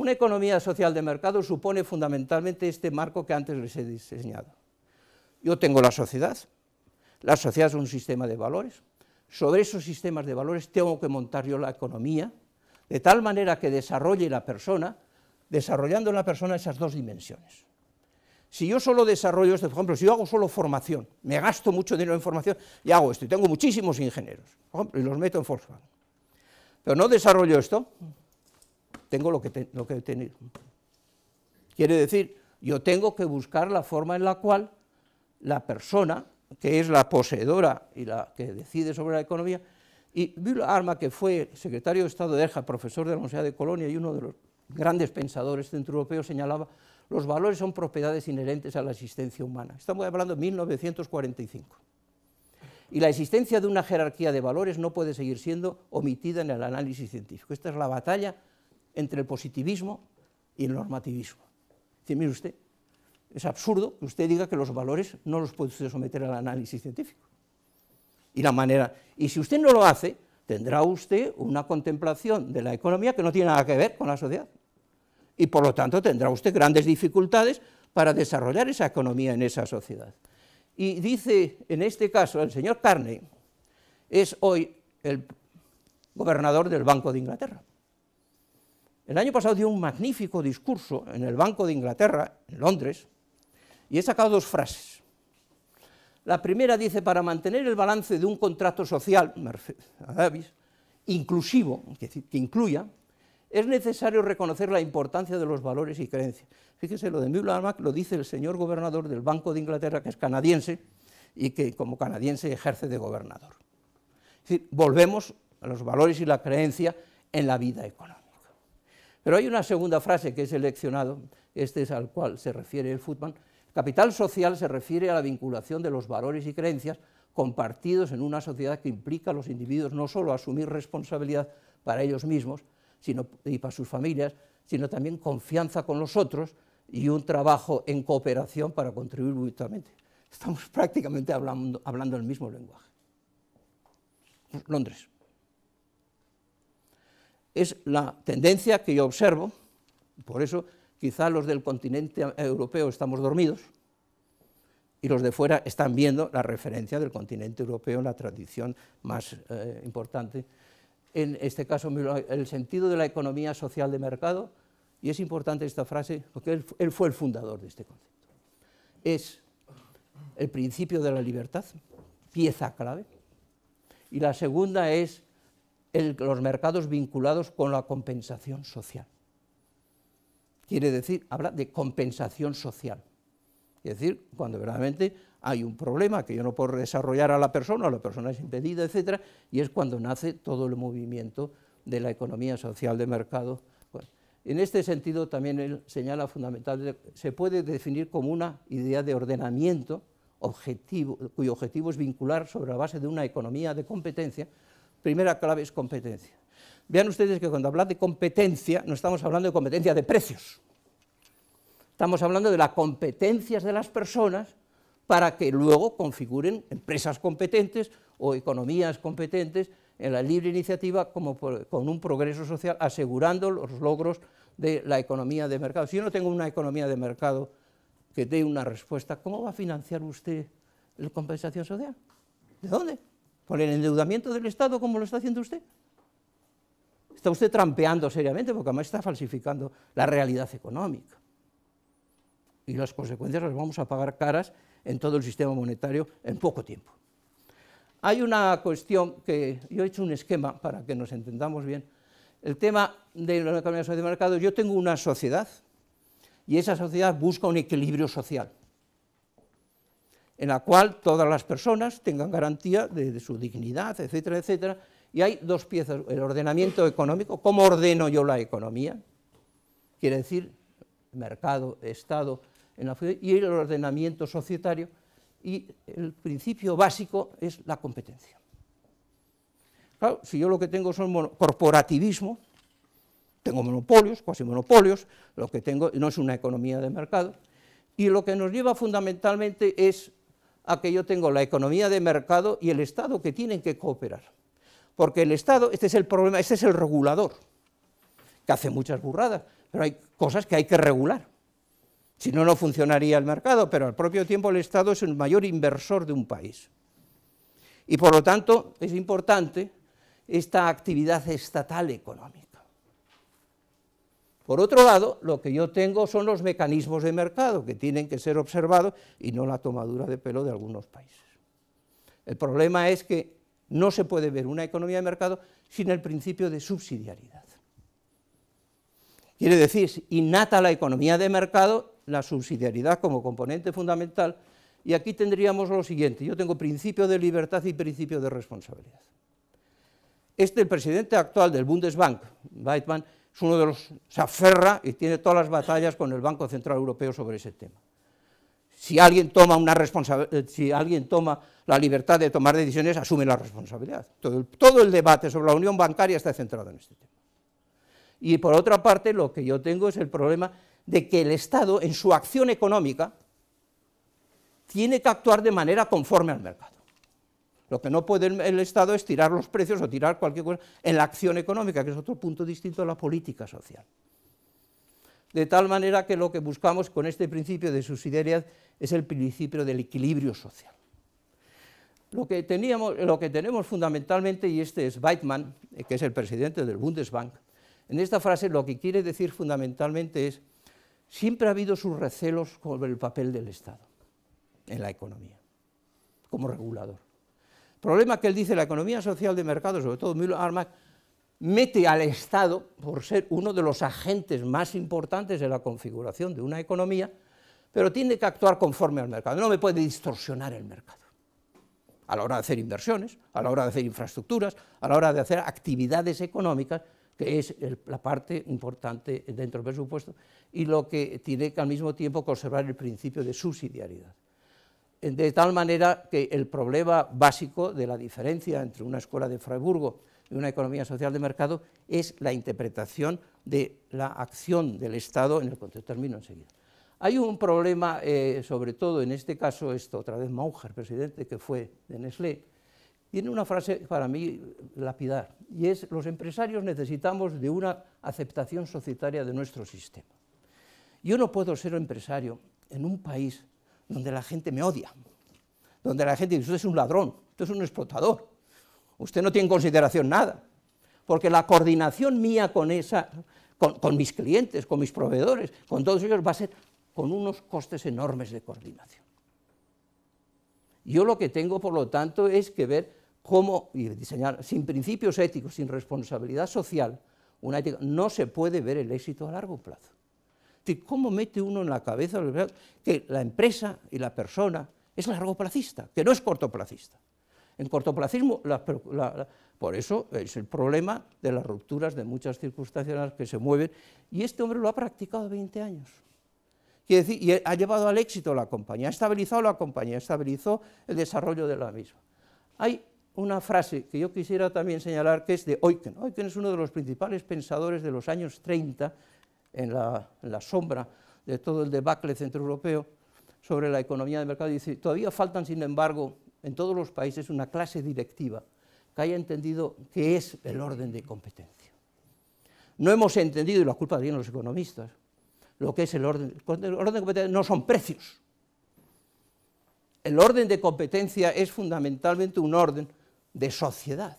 Una economía social de mercado supone fundamentalmente este marco que antes les he diseñado. Yo tengo la sociedad, la sociedad es un sistema de valores, sobre esos sistemas de valores tengo que montar yo la economía, de tal manera que desarrolle la persona, desarrollando en la persona esas dos dimensiones. Si yo solo desarrollo esto, por ejemplo, si yo hago solo formación, me gasto mucho dinero en formación y hago esto, y tengo muchísimos ingenieros, por ejemplo, y los meto en Volkswagen, pero no desarrollo esto, tengo lo que, tengo que tener, Quiere decir, yo tengo que buscar la forma en la cual la persona, que es la poseedora y la que decide sobre la economía, y Bill Arma, que fue secretario de Estado de EJA, profesor de la Universidad de Colonia y uno de los grandes pensadores centroeuropeos, señalaba, los valores son propiedades inherentes a la existencia humana. Estamos hablando de 1945. Y la existencia de una jerarquía de valores no puede seguir siendo omitida en el análisis científico. Esta es la batalla entre el positivismo y el normativismo. usted, es absurdo que usted diga que los valores no los puede someter al análisis científico. Y la manera, y si usted no lo hace, tendrá usted una contemplación de la economía que no tiene nada que ver con la sociedad. Y por lo tanto tendrá usted grandes dificultades para desarrollar esa economía en esa sociedad. Y dice, en este caso, el señor Carney es hoy el gobernador del Banco de Inglaterra. El año pasado dio un magnífico discurso en el Banco de Inglaterra, en Londres, y he sacado dos frases. La primera dice, para mantener el balance de un contrato social, a Davis, inclusivo, que, incluya, es necesario reconocer la importancia de los valores y creencias. Fíjese, lo de Mibla mac lo dice el señor gobernador del Banco de Inglaterra, que es canadiense, y que como canadiense ejerce de gobernador. Es decir, volvemos a los valores y la creencia en la vida económica. Pero hay una segunda frase que he seleccionado, este es al cual se refiere el Futman. Capital social se refiere a la vinculación de los valores y creencias compartidos en una sociedad que implica a los individuos no solo asumir responsabilidad para ellos mismos sino, y para sus familias, sino también confianza con los otros y un trabajo en cooperación para contribuir mutuamente. Estamos prácticamente hablando, hablando el mismo lenguaje. Londres es la tendencia que yo observo, por eso quizá los del continente europeo estamos dormidos y los de fuera están viendo la referencia del continente europeo, la tradición más eh, importante. En este caso, el sentido de la economía social de mercado, y es importante esta frase porque él fue el fundador de este concepto, es el principio de la libertad, pieza clave, y la segunda es los mercados vinculados con la compensación social. Quiere decir, habla de compensación social. Es decir, cuando verdaderamente hay un problema que yo no puedo desarrollar a la persona, la persona es impedida, etc., y es cuando nace todo el movimiento de la economía social de mercado. Pues, en este sentido también él señala fundamentalmente, se puede definir como una idea de ordenamiento objetivo, cuyo objetivo es vincular sobre la base de una economía de competencia Primera clave es competencia. Vean ustedes que cuando habla de competencia, no estamos hablando de competencia de precios. Estamos hablando de las competencias de las personas para que luego configuren empresas competentes o economías competentes en la libre iniciativa como con un progreso social asegurando los logros de la economía de mercado. Si yo no tengo una economía de mercado que dé una respuesta, ¿cómo va a financiar usted la compensación social? ¿De dónde? con el endeudamiento del Estado como lo está haciendo usted. Está usted trampeando seriamente porque además está falsificando la realidad económica. Y las consecuencias las vamos a pagar caras en todo el sistema monetario en poco tiempo. Hay una cuestión que yo he hecho un esquema para que nos entendamos bien. El tema de la economía social de mercado, yo tengo una sociedad y esa sociedad busca un equilibrio social en la cual todas las personas tengan garantía de, su dignidad, etcétera, etcétera. Y hay dos piezas, el ordenamiento económico, ¿cómo ordeno yo la economía? Quiere decir, mercado, Estado, en y el ordenamiento societario, y el principio básico es la competencia. Claro, si yo lo que tengo son corporativismo, tengo monopolios, cuasi monopolios, lo que tengo no es una economía de mercado, y lo que nos lleva fundamentalmente es a que yo tengo la economía de mercado y el Estado que tienen que cooperar. Porque el Estado, este es el problema, este es el regulador, que hace muchas burradas, pero hay cosas que hay que regular. Si no, no funcionaría el mercado, pero al propio tiempo el Estado es el mayor inversor de un país. Y por lo tanto es importante esta actividad estatal económica. Por otro lado, lo que yo tengo son los mecanismos de mercado que tienen que ser observados y no la tomadura de pelo de algunos países. El problema es que no se puede ver una economía de mercado sin el principio de subsidiariedad. Quiere decir, innata la economía de mercado, la subsidiariedad como componente fundamental, y aquí tendríamos lo siguiente, yo tengo principio de libertad y principio de responsabilidad. Este, el presidente actual del Bundesbank, Weidmann, es uno de los, se aferra y tiene todas las batallas con el Banco Central Europeo sobre ese tema. Si alguien toma, una eh, si alguien toma la libertad de tomar decisiones, asume la responsabilidad. todo el debate sobre la unión bancaria está centrado en este tema. Y por otra parte, lo que yo tengo es el problema de que el Estado, en su acción económica, tiene que actuar de manera conforme al mercado. Lo que no puede el Estado es tirar los precios o tirar cualquier cosa en la acción económica, que es otro punto distinto a la política social. De tal manera que lo que buscamos con este principio de subsidiariedad es el principio del equilibrio social. Lo que, lo que tenemos fundamentalmente, y este es Weidmann, eh, que es el presidente del Bundesbank, en esta frase lo que quiere decir fundamentalmente es siempre ha habido sus recelos sobre el papel del Estado en la economía, como regulador Problema que él dice, la economía social de mercado, sobre todo Milo Armas, mete al Estado, por ser uno de los agentes más importantes de la configuración de una economía, pero tiene que actuar conforme al mercado, no me puede distorsionar el mercado. A la hora de hacer inversiones, a la hora de hacer infraestructuras, a la hora de hacer actividades económicas, que es la parte importante dentro del presupuesto, y lo que tiene que al mismo tiempo conservar el principio de subsidiariedad de tal manera que el problema básico de la diferencia entre una escuela de Freiburgo y una economía social de mercado es la interpretación de la acción del Estado en el contexto. Termino enseguida. Hay un problema, eh, sobre todo en este caso, esto otra vez Mauger, presidente que fue de Nestlé, tiene una frase para mí lapidar, y es, los empresarios necesitamos de una aceptación societaria de nuestro sistema. Yo no puedo ser empresario en un país donde la gente me odia, donde la gente dice, usted es un ladrón, usted es un explotador, usted no tiene en consideración nada, porque la coordinación mía con, esa, con, mis clientes, con mis proveedores, con todos ellos va a ser con unos costes enormes de coordinación. Yo lo que tengo, por lo tanto, es que ver cómo y diseñar sin principios éticos, sin responsabilidad social, una ética, no se puede ver el éxito a largo plazo cómo mete uno en la cabeza que la empresa y la persona es largoplacista, que no es cortoplacista. En cortoplacismo, por eso es el problema de las rupturas de muchas circunstancias en las que se mueven, y este hombre lo ha practicado 20 años. decir, y ha llevado al éxito la compañía, ha estabilizado la compañía, estabilizó el desarrollo de la misma. Hay una frase que yo quisiera también señalar que es de Oiken. Oiken es uno de los principales pensadores de los años 30 en la, sombra de todo el debacle centroeuropeo sobre la economía de mercado, dice, todavía faltan, sin embargo, en todos los países una clase directiva que haya entendido qué es el orden de competencia. No hemos entendido, y la culpa tienen los economistas, lo que es el orden. El orden de competencia no son precios. El orden de competencia es fundamentalmente un orden de sociedad.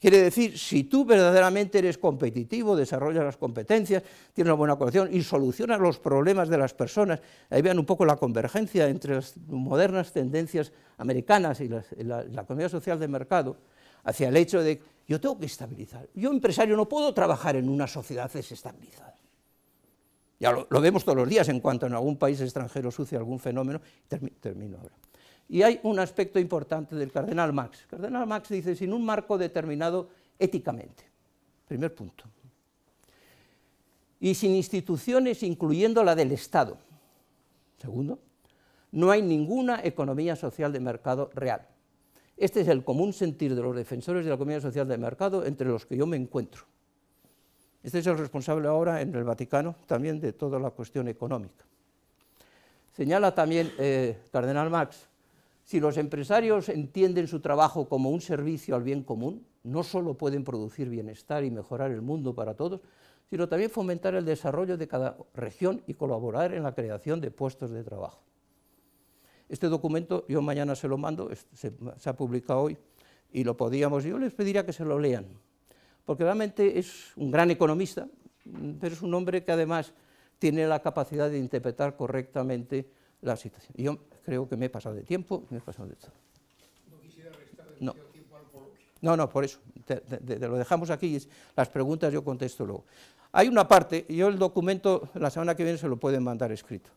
Quiere decir, si tú verdaderamente eres competitivo, desarrollas las competencias, tienes una buena conexión y solucionas los problemas de las personas, ahí vean un poco la convergencia entre las modernas tendencias americanas y la, economía social de mercado, hacia el hecho de que yo tengo que estabilizar. Yo, empresario, no puedo trabajar en una sociedad desestabilizada. Ya lo, vemos todos los días en cuanto en algún país extranjero sucede algún fenómeno. Termino ahora. Y hay un aspecto importante del cardenal Marx. cardenal Marx dice, sin un marco determinado éticamente. Primer punto. Y sin instituciones, incluyendo la del Estado. Segundo, no hay ninguna economía social de mercado real. Este es el común sentir de los defensores de la economía social de mercado, entre los que yo me encuentro. Este es el responsable ahora en el Vaticano también de toda la cuestión económica. Señala también eh, Cardenal Marx si los empresarios entienden su trabajo como un servicio al bien común, no solo pueden producir bienestar y mejorar el mundo para todos, sino también fomentar el desarrollo de cada región y colaborar en la creación de puestos de trabajo. Este documento yo mañana se lo mando, se, ha publicado hoy y lo podíamos, yo les pediría que se lo lean, porque realmente es un gran economista, pero es un hombre que además tiene la capacidad de interpretar correctamente la situación creo que me he pasado de tiempo me he pasado de todo. No quisiera restar no. tiempo al No, no, por eso, lo dejamos aquí, y las preguntas yo contesto luego. Hay una parte, yo el documento la semana que viene se lo pueden mandar escrito,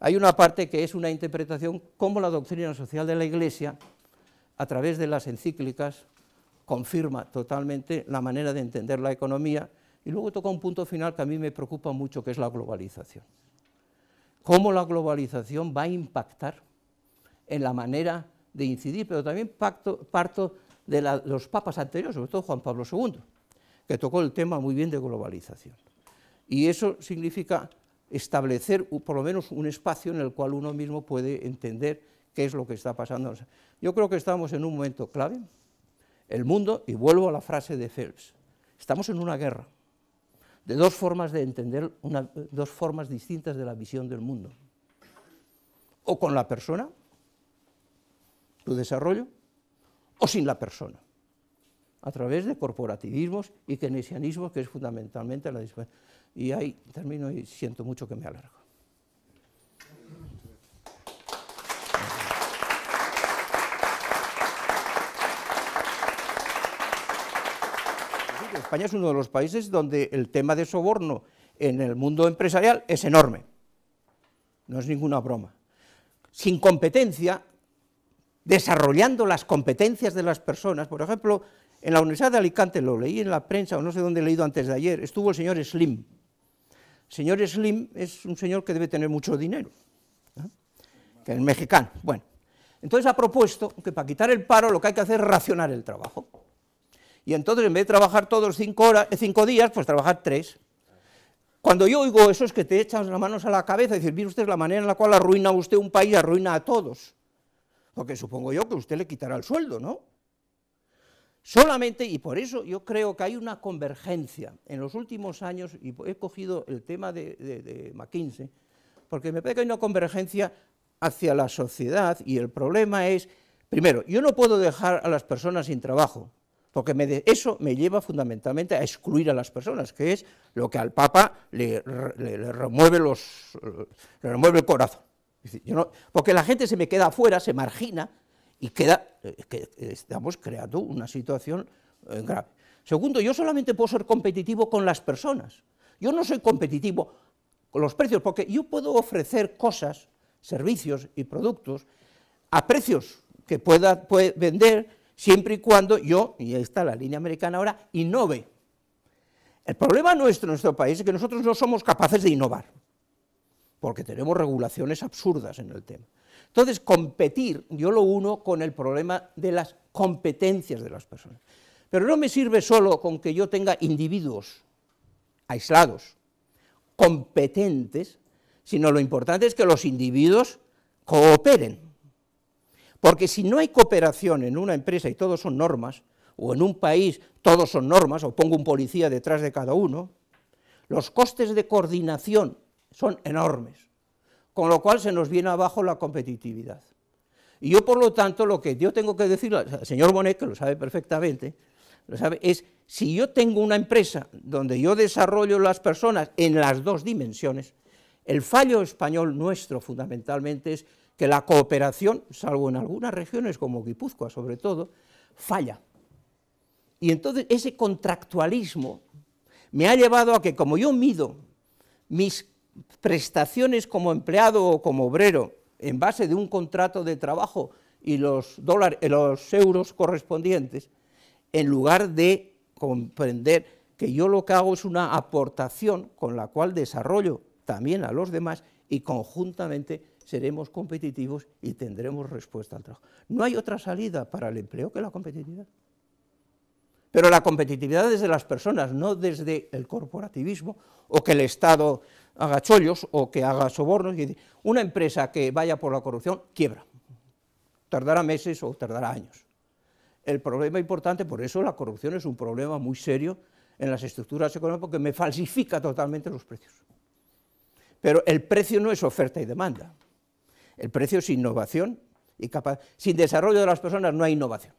hay una parte que es una interpretación cómo la doctrina social de la Iglesia, a través de las encíclicas, confirma totalmente la manera de entender la economía y luego toca un punto final que a mí me preocupa mucho, que es la globalización. Cómo la globalización va a impactar en la manera de incidir, pero también parto, parto de los papas anteriores, sobre todo Juan Pablo II, que tocó el tema muy bien de globalización. Y eso significa establecer por lo menos un espacio en el cual uno mismo puede entender qué es lo que está pasando. Yo creo que estamos en un momento clave. El mundo, y vuelvo a la frase de Phelps, estamos en una guerra de dos formas de entender, dos formas distintas de la visión del mundo. O con la persona, desarrollo, o sin la persona, a través de corporativismos y keynesianismos, que es fundamentalmente la disposición. Y ahí termino y siento mucho que me alargo. España es uno de los países donde el tema de soborno en el mundo empresarial es enorme. No es ninguna broma. Sin competencia, desarrollando las competencias de las personas. Por ejemplo, en la Universidad de Alicante, lo leí en la prensa o no sé dónde he leído antes de ayer, estuvo el señor Slim. El señor Slim es un señor que debe tener mucho dinero, ¿eh? que es mexicano. Bueno, entonces ha propuesto que para quitar el paro lo que hay que hacer es racionar el trabajo. Y entonces en vez de trabajar todos cinco, horas, cinco días, pues trabajar tres. Cuando yo oigo eso es que te echas las manos a la cabeza y dices, mire usted la manera en la cual arruina usted un país, arruina a todos porque supongo yo que usted le quitará el sueldo, ¿no? Solamente, y por eso yo creo que hay una convergencia en los últimos años, y he cogido el tema de, McKinsey, porque me parece que hay una convergencia hacia la sociedad y el problema es, primero, yo no puedo dejar a las personas sin trabajo, porque eso me lleva fundamentalmente a excluir a las personas, que es lo que al Papa remueve, los, le remueve el corazón porque la gente se me queda afuera, se margina y queda, que estamos creando una situación eh, grave. Segundo, yo solamente puedo ser competitivo con las personas. Yo no soy competitivo con los precios, porque yo puedo ofrecer cosas, servicios y productos a precios que pueda vender siempre y cuando yo, y ahí está la línea americana ahora, innove. El problema nuestro en nuestro país es que nosotros no somos capaces de innovar porque tenemos regulaciones absurdas en el tema. Entonces, competir, yo lo uno con el problema de las competencias de las personas. Pero no me sirve solo con que yo tenga individuos aislados, competentes, sino lo importante es que los individuos cooperen. Porque si no hay cooperación en una empresa y todos son normas, o en un país todos son normas, o pongo un policía detrás de cada uno, los costes de coordinación son enormes, con lo cual se nos viene abajo la competitividad. Y yo, por lo tanto, lo que yo tengo que decir el señor Bonet, que lo sabe perfectamente, lo sabe, es si yo tengo una empresa donde yo desarrollo las personas en las dos dimensiones, el fallo español nuestro fundamentalmente es que la cooperación, salvo en algunas regiones como Guipúzcoa sobre todo, falla. Y entonces ese contractualismo me ha llevado a que como yo mido mis prestaciones como empleado o como obrero en base de un contrato de trabajo y los, eh, los euros correspondientes, en lugar de comprender que yo lo que hago es una aportación con la cual desarrollo también a los demás y conjuntamente seremos competitivos y tendremos respuesta al trabajo. No hay otra salida para el empleo que la competitividad. Pero la competitividad desde las personas, no desde el corporativismo o que el Estado haga chollos o que haga sobornos. Y una empresa que vaya por la corrupción quiebra. Tardará meses o tardará años. El problema importante, por eso la corrupción es un problema muy serio en las estructuras económicas porque me falsifica totalmente los precios. Pero el precio no es oferta y demanda. El precio es innovación y Sin desarrollo de las personas no hay innovación.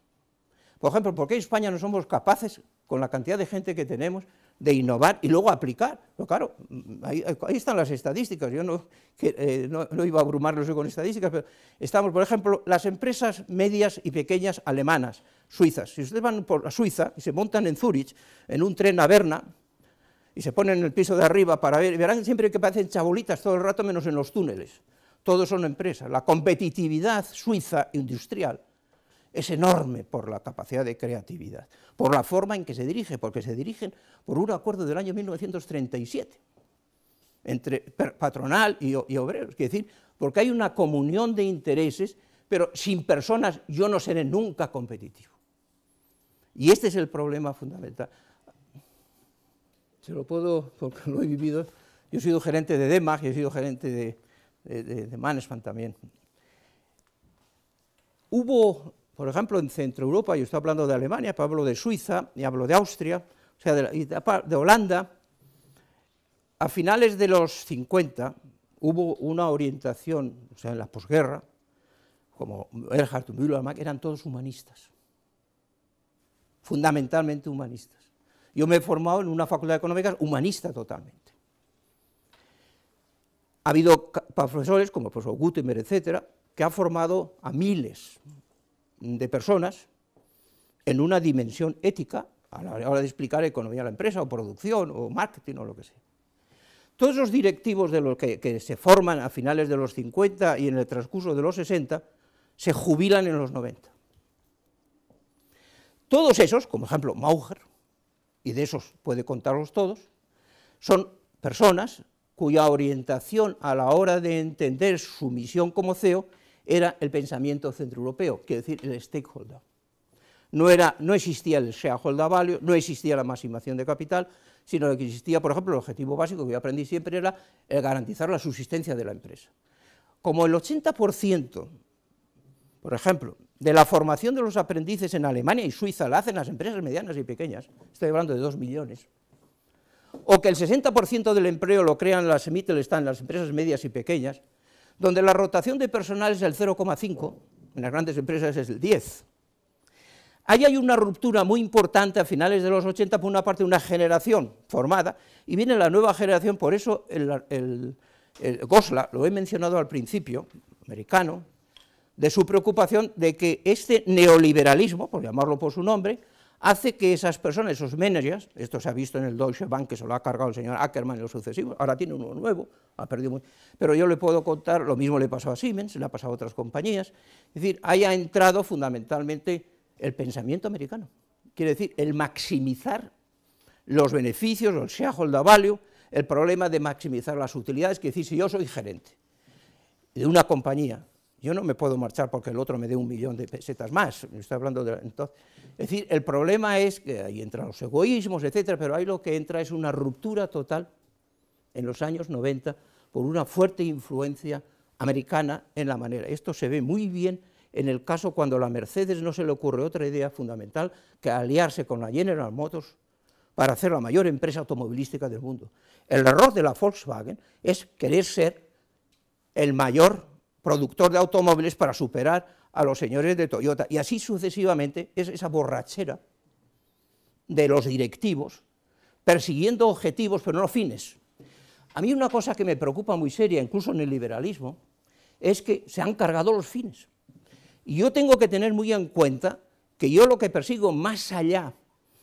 Por ejemplo, ¿por qué en España no somos capaces, con la cantidad de gente que tenemos, de innovar y luego aplicar. Pero claro, ahí, están las estadísticas, yo no, eh, iba a abrumarlos con estadísticas, pero estamos, por ejemplo, las empresas medias y pequeñas alemanas, suizas. Si ustedes van por la Suiza y se montan en Zúrich, en un tren a Berna, y se ponen en el piso de arriba para ver, verán siempre que parecen chabolitas todo el rato, menos en los túneles. Todos son empresas. La competitividad suiza industrial es enorme por la capacidad de creatividad, por la forma en que se dirige, porque se dirigen por un acuerdo del año 1937 entre patronal y, obreros, es decir, porque hay una comunión de intereses, pero sin personas yo no seré nunca competitivo. Y este es el problema fundamental. Se lo puedo, porque lo he vivido, yo he sido gerente de DEMAG, yo he sido gerente de, de, también. Hubo por ejemplo, en Centro Europa, yo estoy hablando de Alemania, pero hablo de Suiza y hablo de Austria, o sea, de, Holanda, a finales de los 50 hubo una orientación, o sea, en la posguerra, como Erhard Müller, eran todos humanistas, fundamentalmente humanistas. Yo me he formado en una facultad económica humanista totalmente. Ha habido profesores, como el profesor Gutenberg, etcétera, que ha formado a miles, de personas en una dimensión ética a la hora de explicar economía a la empresa, o producción, o marketing, o lo que sea. Todos los directivos de los que, que, se forman a finales de los 50 y en el transcurso de los 60 se jubilan en los 90. Todos esos, como ejemplo Mauger, y de esos puede contarlos todos, son personas cuya orientación a la hora de entender su misión como CEO era el pensamiento centroeuropeo, es decir, el stakeholder. No, era, no existía el shareholder value, no existía la maximización de capital, sino que existía, por ejemplo, el objetivo básico que yo aprendí siempre era garantizar la subsistencia de la empresa. Como el 80%, por ejemplo, de la formación de los aprendices en Alemania y Suiza la hacen las empresas medianas y pequeñas, estoy hablando de 2 millones, o que el 60% del empleo lo crean las están las empresas medias y pequeñas, donde la rotación de personal es del 0,5, en las grandes empresas es el 10. Ahí hay una ruptura muy importante a finales de los 80, por una parte una generación formada, y viene la nueva generación, por eso el, el Gosla, lo he mencionado al principio, americano, de su preocupación de que este neoliberalismo, por llamarlo por su nombre, hace que esas personas, esos managers, esto se ha visto en el Deutsche Bank, que se lo ha cargado el señor Ackerman en los sucesivos, ahora tiene uno nuevo, ha perdido pero yo le puedo contar, lo mismo le pasó a Siemens, le ha pasado a otras compañías, es decir, ahí ha entrado fundamentalmente el pensamiento americano, quiere decir, el maximizar los beneficios, el shareholder value, el problema de maximizar las utilidades, que decir, si yo soy gerente de una compañía yo no me puedo marchar porque el otro me dé un millón de pesetas más. está hablando de... Entonces, es decir, el problema es que ahí entran los egoísmos, etcétera, pero ahí lo que entra es una ruptura total en los años 90 por una fuerte influencia americana en la manera. Esto se ve muy bien en el caso cuando a la Mercedes no se le ocurre otra idea fundamental que aliarse con la General Motors para hacer la mayor empresa automovilística del mundo. El error de la Volkswagen es querer ser el mayor productor de automóviles para superar a los señores de Toyota. Y así sucesivamente es esa borrachera de los directivos persiguiendo objetivos pero no fines. A mí una cosa que me preocupa muy seria, incluso en el liberalismo, es que se han cargado los fines. Y yo tengo que tener muy en cuenta que yo lo que persigo más allá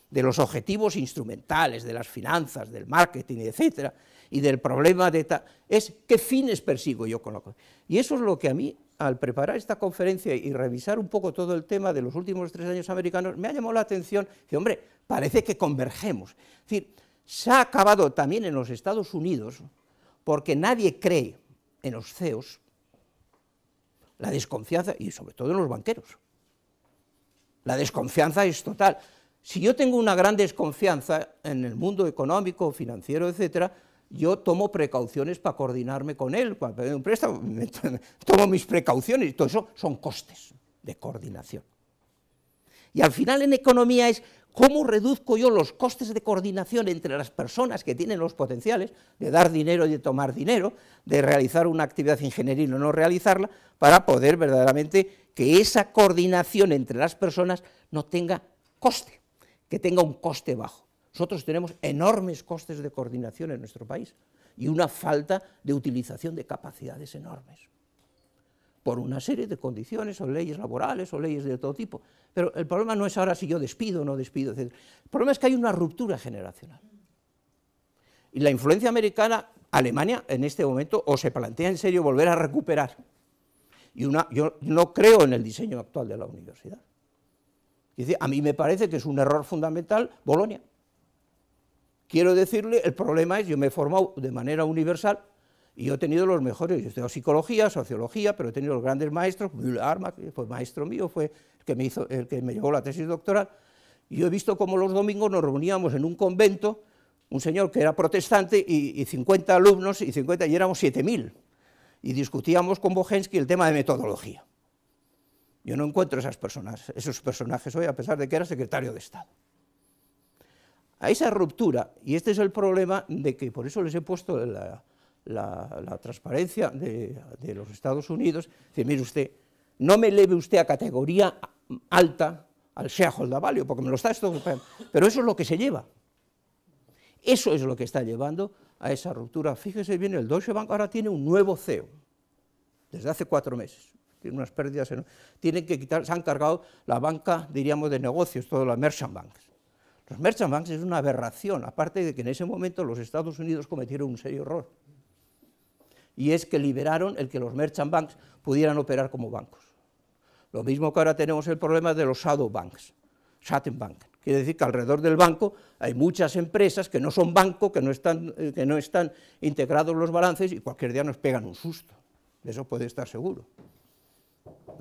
de los objetivos instrumentales, de las finanzas, del marketing, etcétera, y del problema de tal, es qué fines persigo yo con la cosa. Y eso es lo que a mí, al preparar esta conferencia y revisar un poco todo el tema de los últimos tres años americanos, me ha llamado la atención, que hombre, parece que convergemos. Es decir, se ha acabado también en los Estados Unidos, porque nadie cree en los CEOs, la desconfianza, y sobre todo en los banqueros. La desconfianza es total. Si yo tengo una gran desconfianza en el mundo económico, financiero, etc., yo tomo precauciones para coordinarme con él, cuando pedir un préstamo, tomo mis precauciones, y todo eso son costes de coordinación. Y al final en economía es cómo reduzco yo los costes de coordinación entre las personas que tienen los potenciales de dar dinero y de tomar dinero, de realizar una actividad ingenieril o no realizarla, para poder verdaderamente que esa coordinación entre las personas no tenga coste, que tenga un coste bajo. Nosotros tenemos enormes costes de coordinación en nuestro país y una falta de utilización de capacidades enormes por una serie de condiciones o leyes laborales o leyes de todo tipo. Pero el problema no es ahora si yo despido o no despido, etc. El problema es que hay una ruptura generacional. Y la influencia americana, Alemania en este momento, o se plantea en serio volver a recuperar. Y una, yo no creo en el diseño actual de la universidad. Dice, a mí me parece que es un error fundamental Bolonia. Quiero decirle, el problema es, yo me he formado de manera universal y yo he tenido los mejores, yo he estudiado psicología, sociología, pero he tenido los grandes maestros, Müller Arma, que fue maestro mío, fue el que me, hizo, el que me llevó la tesis doctoral, y yo he visto cómo los domingos nos reuníamos en un convento, un señor que era protestante y, 50 alumnos y 50, y éramos 7.000, y discutíamos con Bohensky el tema de metodología. Yo no encuentro esas personas, esos personajes hoy, a pesar de que era secretario de Estado a esa ruptura, y este es el problema de que por eso les he puesto la, transparencia de, los Estados Unidos, dice, mire usted, no me eleve usted a categoría alta al shareholder value, porque me lo está esto pero eso es lo que se lleva. Eso es lo que está llevando a esa ruptura. Fíjese bien, el Deutsche Bank ahora tiene un nuevo CEO, desde hace cuatro meses, tiene unas pérdidas enormes. Tienen que quitar, se han cargado la banca, diríamos, de negocios, todas las merchant banks los merchant banks es una aberración, aparte de que en ese momento los Estados Unidos cometieron un serio error. Y es que liberaron el que los merchant banks pudieran operar como bancos. Lo mismo que ahora tenemos el problema de los shadow banks, shadow bank. Quiere decir que alrededor del banco hay muchas empresas que no son banco, que no están, eh, que no están integrados los balances y cualquier día nos pegan un susto. De eso puede estar seguro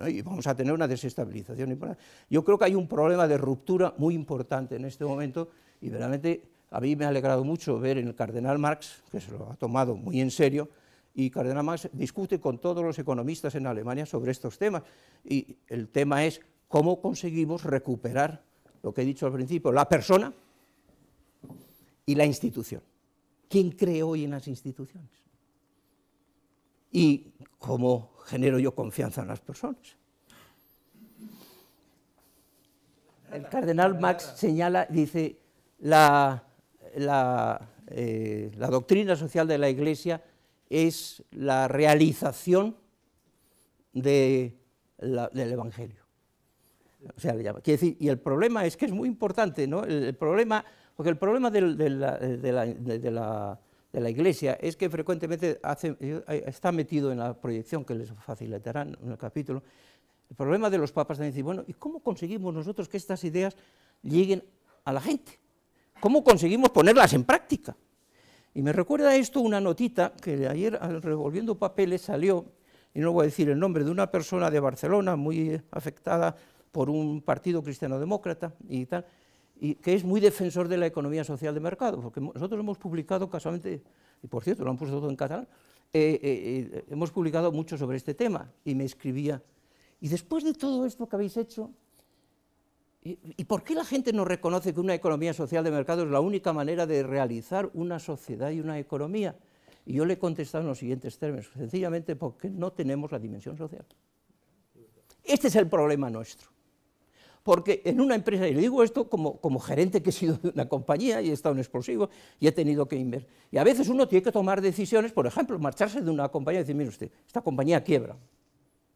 y vamos a tener una desestabilización importante. Yo creo que hay un problema de ruptura muy importante en este momento y realmente a mí me ha alegrado mucho ver en el cardenal Marx, que se lo ha tomado muy en serio, y Cardenal Marx discute con todos los economistas en Alemania sobre estos temas. Y el tema es cómo conseguimos recuperar lo que he dicho al principio, la persona y la institución. ¿Quién cree hoy en las instituciones? Y cómo genero yo confianza en las personas. El cardenal Max señala, dice, eh, la, doctrina social de la Iglesia es la realización de del Evangelio. O sea, quiere decir, y el problema es que es muy importante, ¿no? El, problema, porque el problema de, la, de la Iglesia es que frecuentemente eh, eh, está metido en la proyección que les facilitarán en el capítulo. El problema de los papas es decir, bueno, ¿y cómo conseguimos nosotros que estas ideas lleguen a la gente? ¿Cómo conseguimos ponerlas en práctica? Y me recuerda esto una notita que ayer revolviendo papeles salió, y no voy a decir el nombre, de una persona de Barcelona muy afectada por un partido cristiano-demócrata y tal, y que es muy defensor de la economía social de mercado, porque nosotros hemos publicado casualmente, y por cierto lo han puesto todo en catalán, eh, eh, eh, hemos publicado mucho sobre este tema y me escribía, y después de todo esto que habéis hecho, ¿y, ¿y por qué la gente no reconoce que una economía social de mercado es la única manera de realizar una sociedad y una economía? Y yo le he contestado en los siguientes términos, sencillamente porque no tenemos la dimensión social. Este es el problema nuestro porque en una empresa, y le digo esto como, gerente que he sido de una compañía y he estado en explosivo y he tenido que invertir. Y a veces uno tiene que tomar decisiones, por ejemplo, marcharse de una compañía y decir, mire usted, esta compañía quiebra.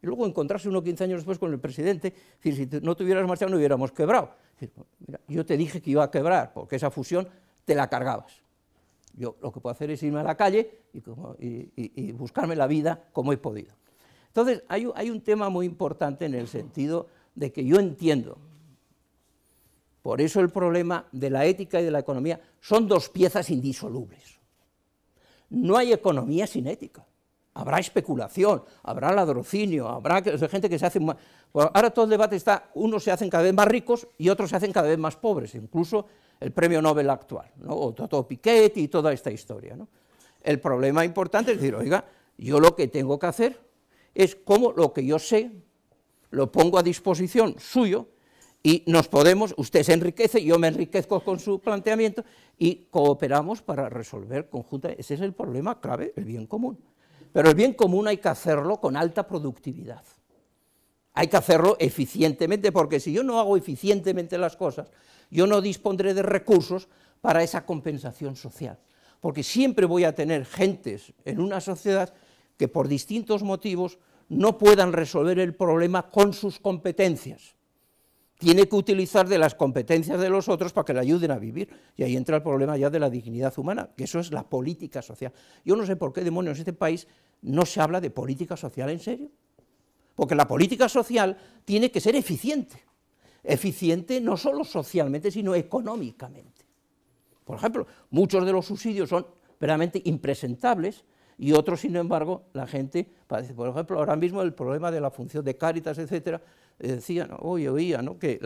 Y luego encontrarse uno 15 años después con el presidente, decir, si no te hubieras marchado no hubiéramos quebrado. Pues yo te dije que iba a quebrar, porque esa fusión te la cargabas. Yo lo que puedo hacer es irme a la calle y, buscarme la vida como he podido. Entonces, hay, hay, un tema muy importante en el sentido de que yo entiendo. Por eso el problema de la ética y de la economía son dos piezas indisolubles. No hay economía sin ética. Habrá especulación, habrá ladrocinio, habrá gente que se hace... Pues ahora todo el debate está, unos se hacen cada vez más ricos y otros se hacen cada vez más pobres, incluso el premio Nobel actual, ¿no? o todo Piketty y toda esta historia. El problema importante es decir, oiga, yo lo que tengo que hacer es cómo lo que yo sé lo pongo a disposición suyo y nos podemos, usted se enriquece, yo me enriquezco con su planteamiento y cooperamos para resolver conjuntamente, Ese es el problema clave, el bien común. Pero el bien común hay que hacerlo con alta productividad. Hay que hacerlo eficientemente, porque si yo no hago eficientemente las cosas, yo no dispondré de recursos para esa compensación social. Porque siempre voy a tener gentes en una sociedad que por distintos motivos no puedan resolver el problema con sus competencias. Tiene que utilizar de las competencias de los otros para que le ayuden a vivir. Y ahí entra el problema ya de la dignidad humana, que eso es la política social. Yo no sé por qué demonios en este país no se habla de política social en serio. Porque la política social tiene que ser eficiente. Eficiente no solo socialmente, sino económicamente. Por ejemplo, muchos de los subsidios son verdaderamente impresentables y otros, sin embargo, la gente Por ejemplo, ahora mismo el problema de la función de Cáritas, etcétera, eh, decían, hoy oía, ¿no? que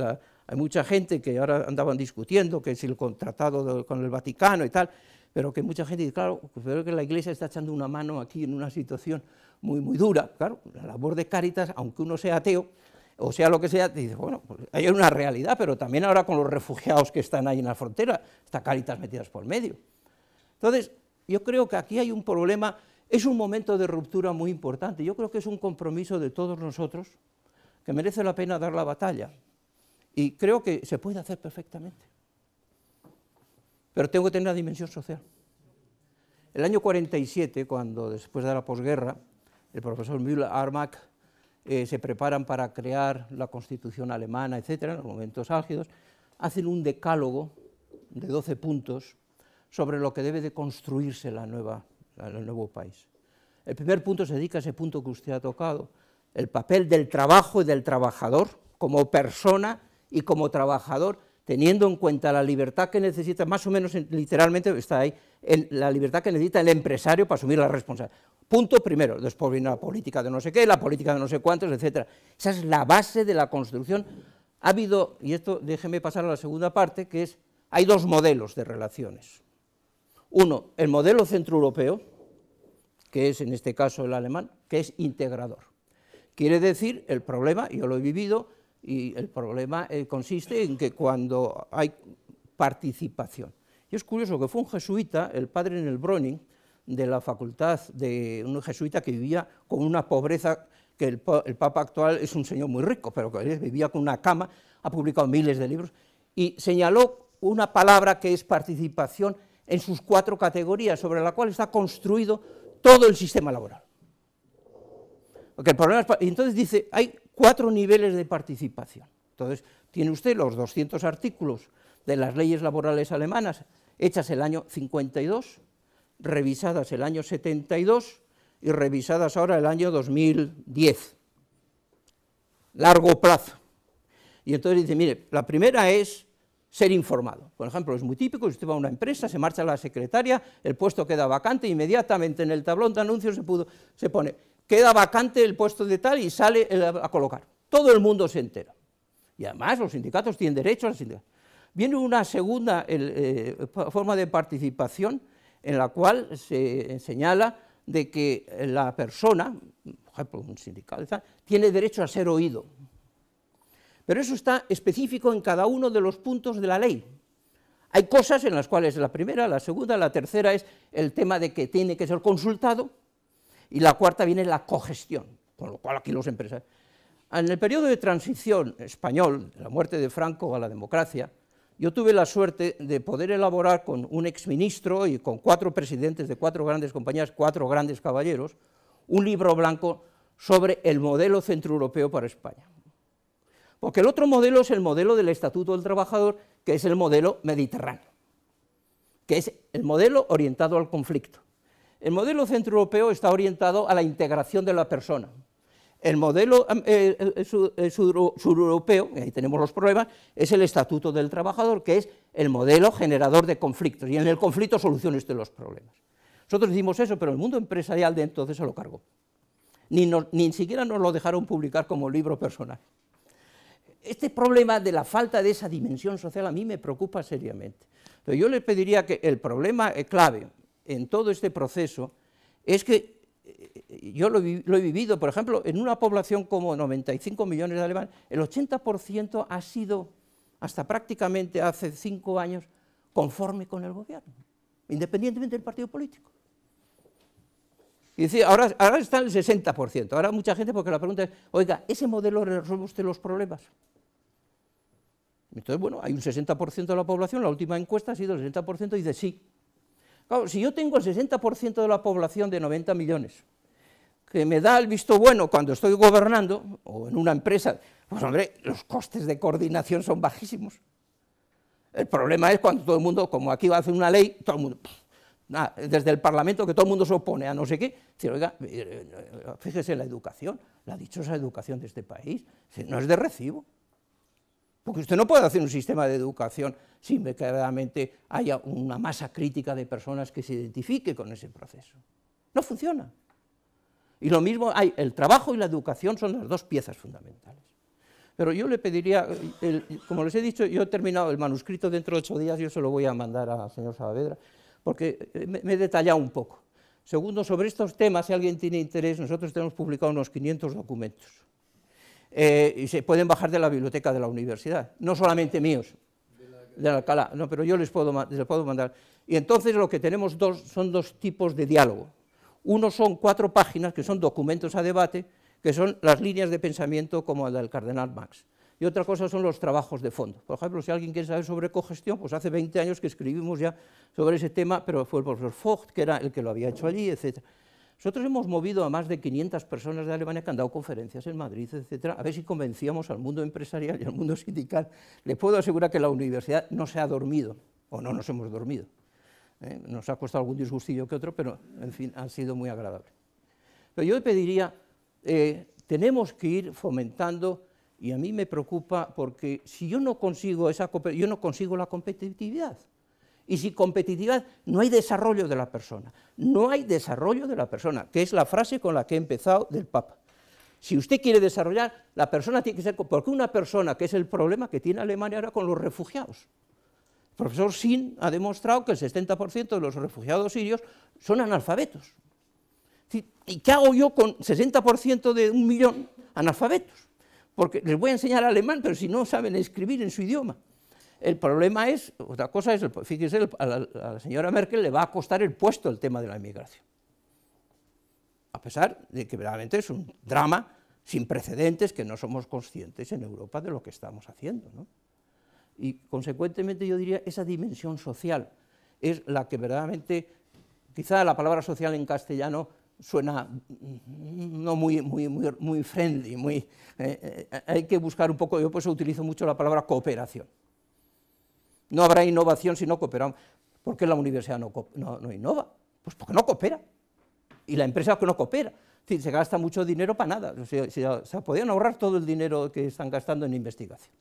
hay mucha gente que ahora andaban discutiendo que es el contratado con el Vaticano y tal, pero que mucha gente dice, claro, creo pues que la Iglesia está echando una mano aquí en una situación muy, muy dura. Claro, la labor de Cáritas, aunque uno sea ateo, o sea lo que sea, dice, bueno, pues hay una realidad, pero también ahora con los refugiados que están ahí en la frontera, está Cáritas metidas por medio. Entonces, yo creo que aquí hay un problema, es un momento de ruptura muy importante. Yo creo que es un compromiso de todos nosotros que merece la pena dar la batalla. Y creo que se puede hacer perfectamente. Pero tengo que tener una dimensión social. El año 47, cuando después de la posguerra, el profesor Müller Armack eh, se preparan para crear la constitución alemana, etcétera, en los momentos álgidos, hacen un decálogo de 12 puntos sobre lo que debe de construirse la nueva, el nuevo país. El primer punto se dedica a ese punto que usted ha tocado, el papel del trabajo y del trabajador como persona y como trabajador, teniendo en cuenta la libertad que necesita, más o menos literalmente está ahí, la libertad que necesita el empresario para asumir la responsabilidad. Punto primero, después viene la política de no sé qué, la política de no sé cuántos, etc. Esa es la base de la construcción. Ha habido, y esto déjeme pasar a la segunda parte, que es, hay dos modelos de relaciones. Uno, el modelo centroeuropeo, que es en este caso el alemán, que es integrador. Quiere decir, el problema, yo lo he vivido, y el problema eh, consiste en que cuando hay participación. Y es curioso que fue un jesuita, el padre en el de la facultad de un jesuita que vivía con una pobreza que el, Papa actual es un señor muy rico, pero que vivía con una cama, ha publicado miles de libros, y señaló una palabra que es participación en sus cuatro categorías, sobre la cual está construido todo el sistema laboral. entonces dice, hay cuatro niveles de participación. Entonces, tiene usted los 200 artículos de las leyes laborales alemanas, hechas el año 52, revisadas el año 72 y revisadas ahora el año 2010. Largo plazo. Y entonces dice, mire, la primera es ser informado. Por ejemplo, es muy típico, usted va a una empresa, se marcha la secretaria, el puesto queda vacante, inmediatamente en el tablón de anuncios se, pone, queda vacante el puesto de tal y sale eh, a colocar. Todo el mundo se entera. Y además los sindicatos tienen derecho a Viene una segunda eh, forma de participación en la cual se eh, señala de que la persona, por ejemplo, un sindicato, tiene derecho a ser oído. Pero eso está específico en cada uno de los puntos de la ley. Hay cosas en las cuales la primera, la segunda, la tercera es el tema de que tiene que ser consultado y la cuarta viene la cogestión, con lo cual aquí los empresarios. En el periodo de transición español, la muerte de Franco a la democracia, yo tuve la suerte de poder elaborar con un exministro y con cuatro presidentes de cuatro grandes compañías, cuatro grandes caballeros, un libro blanco sobre el modelo centroeuropeo para España. Porque el otro modelo es el modelo del Estatuto del Trabajador, que es el modelo mediterráneo, que es el modelo orientado al conflicto. El modelo centroeuropeo está orientado a la integración de la persona. El modelo eh, sureuropeo, ahí tenemos los problemas, es el Estatuto del Trabajador, que es el modelo generador de conflictos, y en el conflicto soluciones usted los problemas. Nosotros hicimos eso, pero el mundo empresarial de entonces se lo cargó. ni siquiera nos lo dejaron publicar como libro personal este problema de la falta de esa dimensión social a mí me preocupa seriamente. Pero yo les pediría que el problema eh, clave en todo este proceso es que eh, yo lo, he vivido, por ejemplo, en una población como 95 millones de alemanes, el 80% ha sido, hasta prácticamente hace cinco años, conforme con el gobierno, independientemente del partido político. Y dice, ahora, ahora está el 60%. Ahora mucha gente, porque la pregunta es, oiga, ¿ese modelo resuelve usted los problemas? Entonces, bueno, hay un 60% de la población, la última encuesta ha sido el 60% y dice sí. Claro, si yo tengo el 60% de la población de 90 millones, que me da el visto bueno cuando estoy gobernando, o en una empresa, pues hombre, los costes de coordinación son bajísimos. El problema es cuando todo el mundo, como aquí va a hacer una ley, todo el mundo, desde el Parlamento que todo el mundo se opone a no sé qué, decir, oiga, eh, fíjese la educación, la dichosa educación de este país, no es de recibo. Porque usted no puede hacer un sistema de educación sin que realmente haya una masa crítica de personas que se identifique con ese proceso. No funciona. Y lo mismo, el trabajo y la educación son las dos piezas fundamentales. Pero yo le pediría, eh, como les he dicho, yo he terminado el manuscrito dentro de ocho días, yo se lo voy a mandar al señor Saavedra, porque eh, me, me he detallado un poco. Segundo, sobre estos temas, si alguien tiene interés, nosotros tenemos publicado unos 500 documentos eh, y se pueden bajar de la biblioteca de la universidad, no solamente míos, de Alcalá, no, pero yo les puedo, mandar. Y entonces lo que tenemos dos, son dos tipos de diálogo. Uno son cuatro páginas, que son documentos a debate, que son las líneas de pensamiento como la del cardenal Max, Y otra cosa son los trabajos de fondo. Por ejemplo, si alguien quiere saber sobre cogestión, pues hace 20 años que escribimos ya sobre ese tema, pero fue el profesor Vogt, que era el que lo había hecho allí, etc nosotros hemos movido a más de 500 personas de Alemania que han dado conferencias en Madrid, etcétera, a ver si convencíamos al mundo empresarial y al mundo sindical. Les puedo asegurar que la universidad no se ha dormido, o no nos hemos dormido. ¿eh? Nos ha costado algún disgustillo que otro, pero en fin, han sido muy agradables. Pero yo pediría, eh, tenemos que ir fomentando, y a mí me preocupa porque si yo no consigo, esa, yo no consigo la competitividad, y sin competitividad no hay desarrollo de la persona. No hay desarrollo de la persona, que es la frase con la que he empezado del Papa. Si usted quiere desarrollar, la persona tiene que ser... Porque una persona, que es el problema que tiene Alemania ahora con los refugiados. El profesor Sin ha demostrado que el 60% de los refugiados sirios son analfabetos. ¿Y qué hago yo con 60% de un millón analfabetos? Porque les voy a enseñar alemán, pero si no saben escribir en su idioma. El problema es, otra cosa es, fíjese, a, la, señora Merkel le va a costar el puesto el tema de la inmigración. A pesar de que verdaderamente es un drama sin precedentes que no somos conscientes en Europa de lo que estamos haciendo. ¿no? Y consecuentemente yo diría esa dimensión social es la que verdaderamente, quizá la palabra social en castellano suena no muy, muy, muy, friendly, muy, eh, eh, eh, hay que buscar un poco, yo por utilizo mucho la palabra cooperación. No habrá innovación si no cooperamos. ¿Por qué la universidad no, innova? Pues porque no coopera. Y la empresa que no coopera. se gasta mucho dinero para nada. se, se podían ahorrar todo el dinero que están gastando en investigación.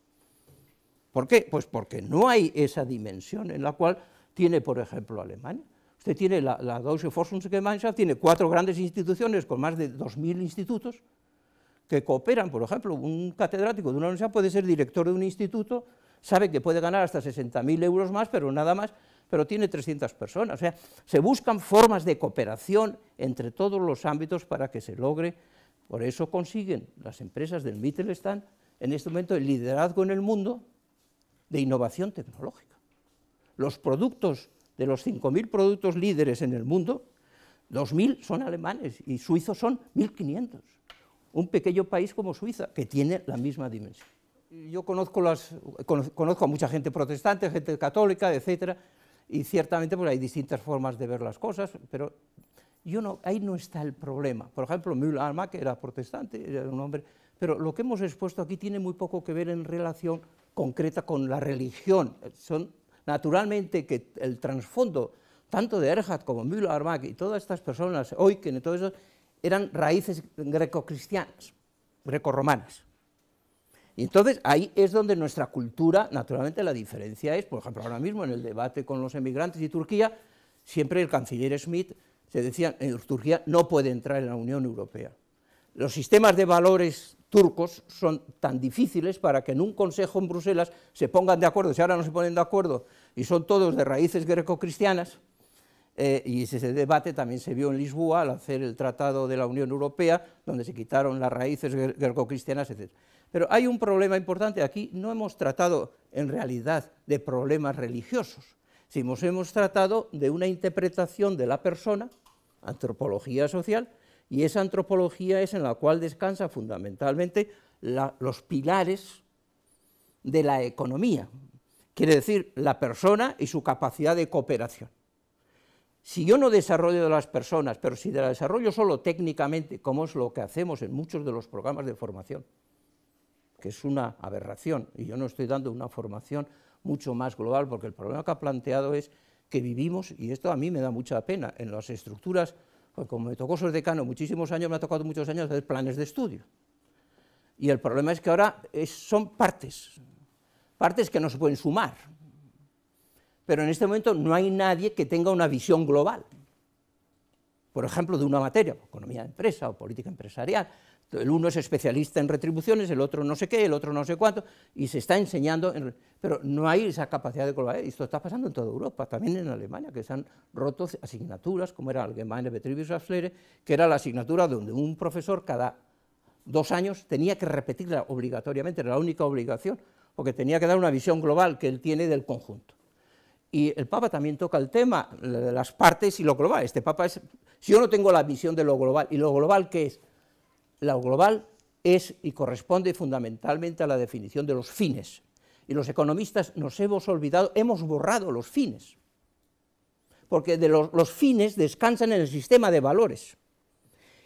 ¿Por qué? Pues porque no hay esa dimensión en la cual tiene, por ejemplo, Alemania. Usted tiene la, la Deutsche Forschungsgemeinschaft, tiene cuatro grandes instituciones con más de 2.000 institutos que cooperan. Por ejemplo, un catedrático de una universidad puede ser director de un instituto sabe que puede ganar hasta 60.000 euros más, pero nada más, pero tiene 300 personas. O sea, se buscan formas de cooperación entre todos los ámbitos para que se logre. Por eso consiguen las empresas del Mittelstand en este momento el liderazgo en el mundo de innovación tecnológica. Los productos de los 5.000 productos líderes en el mundo, 2.000 son alemanes y suizos son 1.500. Un pequeño país como Suiza, que tiene la misma dimensión yo conozco, a mucha gente protestante, gente católica, etc. Y ciertamente pues, hay distintas formas de ver las cosas, pero ahí no está el problema. Por ejemplo, Müller que era protestante, era un hombre, pero lo que hemos expuesto aquí tiene muy poco que ver en relación concreta con la religión. Son naturalmente que el trasfondo tanto de Erhard como Müller y todas estas personas, hoy que en todo eso, eran raíces greco-cristianas, greco-romanas. Y entonces ahí es donde nuestra cultura, naturalmente la diferencia es, por ejemplo, ahora mismo en el debate con los emigrantes y Turquía, siempre el canciller Schmidt se decía, en eh, Turquía no puede entrar en la Unión Europea. Los sistemas de valores turcos son tan difíciles para que en un consejo en Bruselas se pongan de acuerdo, si ahora no se ponen de acuerdo y son todos de raíces greco-cristianas, eh, y ese debate también se vio en Lisboa al hacer el Tratado de la Unión Europea, donde se quitaron las raíces greco-cristianas, etc. Pero hay un problema importante. Aquí no hemos tratado en realidad de problemas religiosos, sino hemos tratado de una interpretación de la persona, antropología social, y esa antropología es en la cual descansa fundamentalmente los pilares de la economía. Quiere decir, la persona y su capacidad de cooperación. Si yo no desarrollo de las personas, pero si la desarrollo solo técnicamente, como es lo que hacemos en muchos de los programas de formación, que es una aberración, y yo no estoy dando una formación mucho más global, porque el problema que ha planteado es que vivimos, y esto a mí me da mucha pena, en las estructuras, pues como me tocó ser decano muchísimos años, me ha tocado muchos años hacer planes de estudio. Y el problema es que ahora son partes, partes que no se pueden sumar. Pero en este momento no hay nadie que tenga una visión global. Por ejemplo, de una materia, pues, economía de empresa o política empresarial, el uno es especialista en retribuciones, el otro no sé qué, el otro no sé cuánto, y se está enseñando, en, pero no hay esa capacidad de colaborar. Esto está pasando en toda Europa, también en Alemania, que se han roto asignaturas, como era Retribución Betriebsratslehre, que era la asignatura donde un profesor cada dos años tenía que repetirla obligatoriamente, era la única obligación, porque tenía que dar una visión global que él tiene del conjunto. Y el Papa también toca el tema de las partes y lo global. Este Papa es, si yo no tengo la visión de lo global, ¿y lo global qué es? la global es y corresponde fundamentalmente a la definición de los fines. Y los economistas nos hemos olvidado, hemos borrado los fines, porque los, fines descansan en el sistema de valores.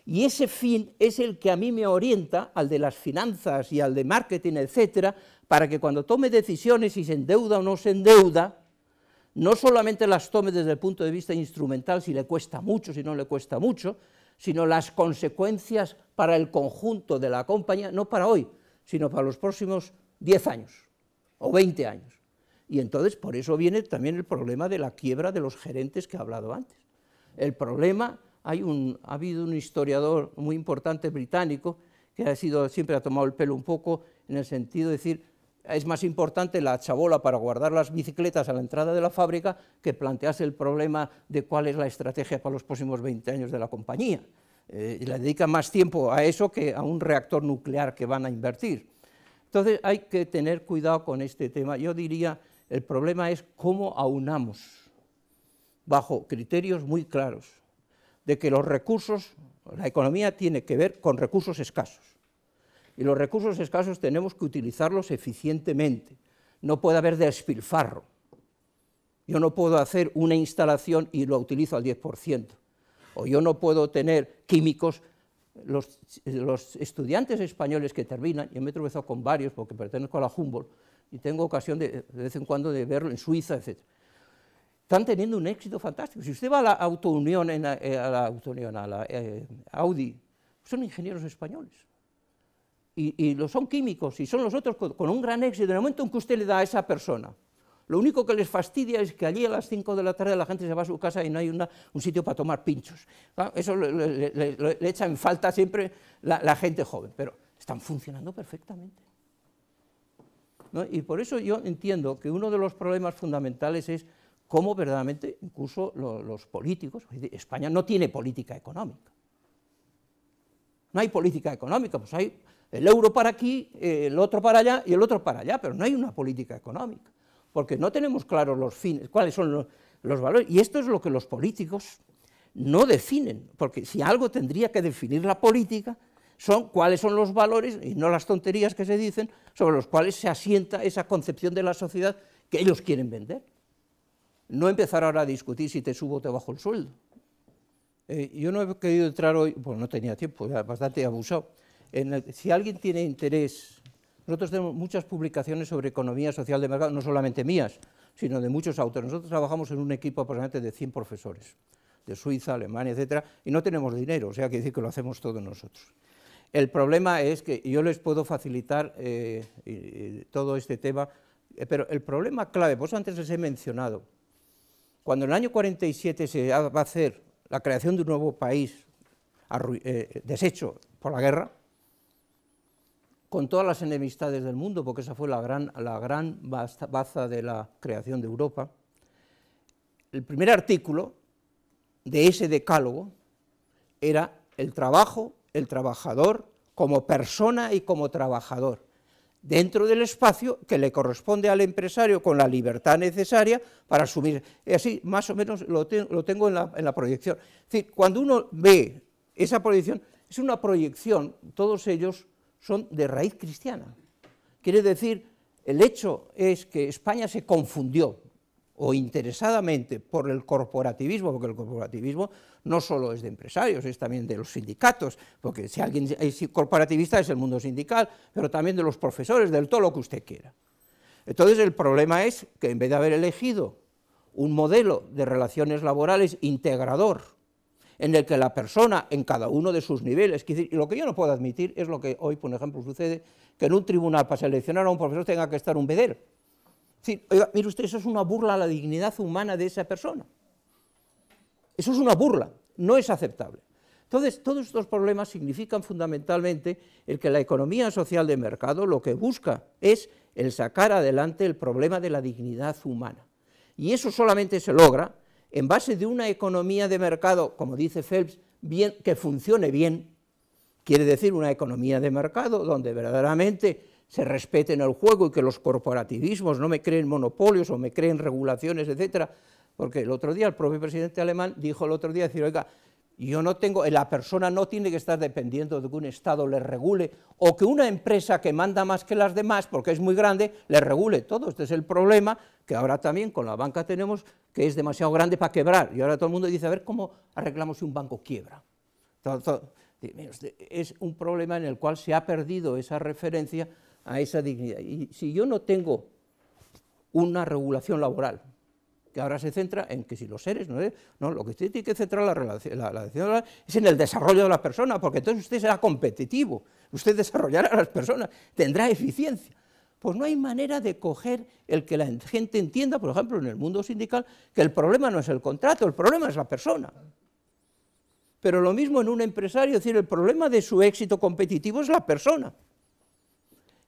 Y ese fin es el que a mí me orienta al de las finanzas y al de marketing, etcétera, para que cuando tome decisiones, si se endeuda o no se endeuda, no solamente las tome desde el punto de vista instrumental, si le cuesta mucho, si no le cuesta mucho, sino las consecuencias para el conjunto de la compañía, no para hoy, sino para los próximos 10 años o 20 años. Y entonces por eso viene también el problema de la quiebra de los gerentes que he hablado antes. El problema, hay un, ha habido un historiador muy importante británico que ha sido, siempre ha tomado el pelo un poco en el sentido de decir es más importante la chabola para guardar las bicicletas a la entrada de la fábrica que plantearse el problema de cuál es la estrategia para los próximos 20 años de la compañía. Eh, y le dedican más tiempo a eso que a un reactor nuclear que van a invertir. Entonces hay que tener cuidado con este tema. Yo diría, el problema es cómo aunamos, bajo criterios muy claros, de que los recursos, la economía tiene que ver con recursos escasos y los recursos escasos tenemos que utilizarlos eficientemente. No puede haber despilfarro. Yo no puedo hacer una instalación y lo utilizo al 10%. O yo no puedo tener químicos. Los, estudiantes españoles que terminan, yo me he tropezado con varios porque pertenezco a la Humboldt y tengo ocasión de, de vez en cuando de verlo en Suiza, etc. Están teniendo un éxito fantástico. Si usted va a la autounión, eh, a la, a la eh, Audi, son ingenieros españoles y, lo son químicos y son los otros con, un gran éxito. En el momento en que usted le da a esa persona, lo único que les fastidia es que allí a las 5 de la tarde la gente se va a su casa y no hay un sitio para tomar pinchos. Ah, eso le, echa en falta siempre la, gente joven, pero están funcionando perfectamente. Y por eso yo entiendo que uno de los problemas fundamentales es cómo verdaderamente incluso los políticos, España no tiene política económica, no hay política económica, pues hay el euro para aquí, el otro para allá y el otro para allá, pero no hay una política económica, porque no tenemos claros los fines, cuáles son los, valores, y esto es lo que los políticos no definen, porque si algo tendría que definir la política, son cuáles son los valores, y no las tonterías que se dicen, sobre los cuales se asienta esa concepción de la sociedad que ellos quieren vender. No empezar ahora a discutir si te subo o te bajo el sueldo. Eh, yo no he querido entrar hoy, bueno, no tenía tiempo, bastante abusado. si alguien tiene interés, nosotros tenemos muchas publicaciones sobre economía social de mercado, no solamente mías, sino de muchos autores. Nosotros trabajamos en un equipo aproximadamente de 100 profesores, de Suiza, Alemania, etcétera, y no tenemos dinero, o sea, quiere decir que lo hacemos todos nosotros. El problema es que yo les puedo facilitar eh, todo este tema, eh, pero el problema clave, pues antes les he mencionado, cuando en el año 47 se va a hacer la creación de un nuevo país eh, eh, deshecho por la guerra, con todas las enemistades del mundo, porque esa fue la gran, la gran baza de la creación de Europa, el primer artículo de ese decálogo era el trabajo, el trabajador como persona y como trabajador dentro del espacio que le corresponde al empresario con la libertad necesaria para asumir. Así, más o menos lo, tengo en la, en la, proyección. Es decir, cuando uno ve esa proyección, es una proyección, todos ellos son de raíz cristiana. Quiere decir, el hecho es que España se confundió o interesadamente por el corporativismo, porque el corporativismo no solo es de empresarios, es también de los sindicatos, porque si alguien es corporativista es el mundo sindical, pero también de los profesores, del todo lo que usted quiera. Entonces el problema es que en vez de haber elegido un modelo de relaciones laborales integrador, en el que la persona en cada uno de sus niveles, y lo que yo no puedo admitir es lo que hoy, por ejemplo, sucede, que en un tribunal para seleccionar a un profesor tenga que estar un vedero, decir, oiga, mire usted, eso es una burla a la dignidad humana de esa persona. Eso es una burla, no es aceptable. Entonces, todos estos problemas significan fundamentalmente el que la economía social de mercado lo que busca es el sacar adelante el problema de la dignidad humana. Y eso solamente se logra en base de una economía de mercado, como dice Phelps, bien, que funcione bien, quiere decir una economía de mercado donde verdaderamente se respeten el juego y que los corporativismos no me creen monopolios o me creen regulaciones, etcétera, porque el otro día el propio presidente alemán dijo el otro día, decir, oiga, yo no tengo, la persona no tiene que estar dependiendo de que un Estado le regule o que una empresa que manda más que las demás, porque es muy grande, le regule todo. Este es el problema que ahora también con la banca tenemos, que es demasiado grande para quebrar. Y ahora todo el mundo dice, a ver, ¿cómo arreglamos si un banco quiebra? Este es un problema en el cual se ha perdido esa referencia a esa dignidad. Y si yo no tengo una regulación laboral, que ahora se centra en que si los seres, no, no lo que usted tiene que centrar la, relación, laboral es en el desarrollo de las personas, porque entonces usted será competitivo, usted desarrollará a las personas, tendrá eficiencia. Pues no hay manera de coger el que la gente entienda, por ejemplo, en el mundo sindical, que el problema no es el contrato, el problema es la persona. Pero lo mismo en un empresario, es decir, el problema de su éxito competitivo es la persona.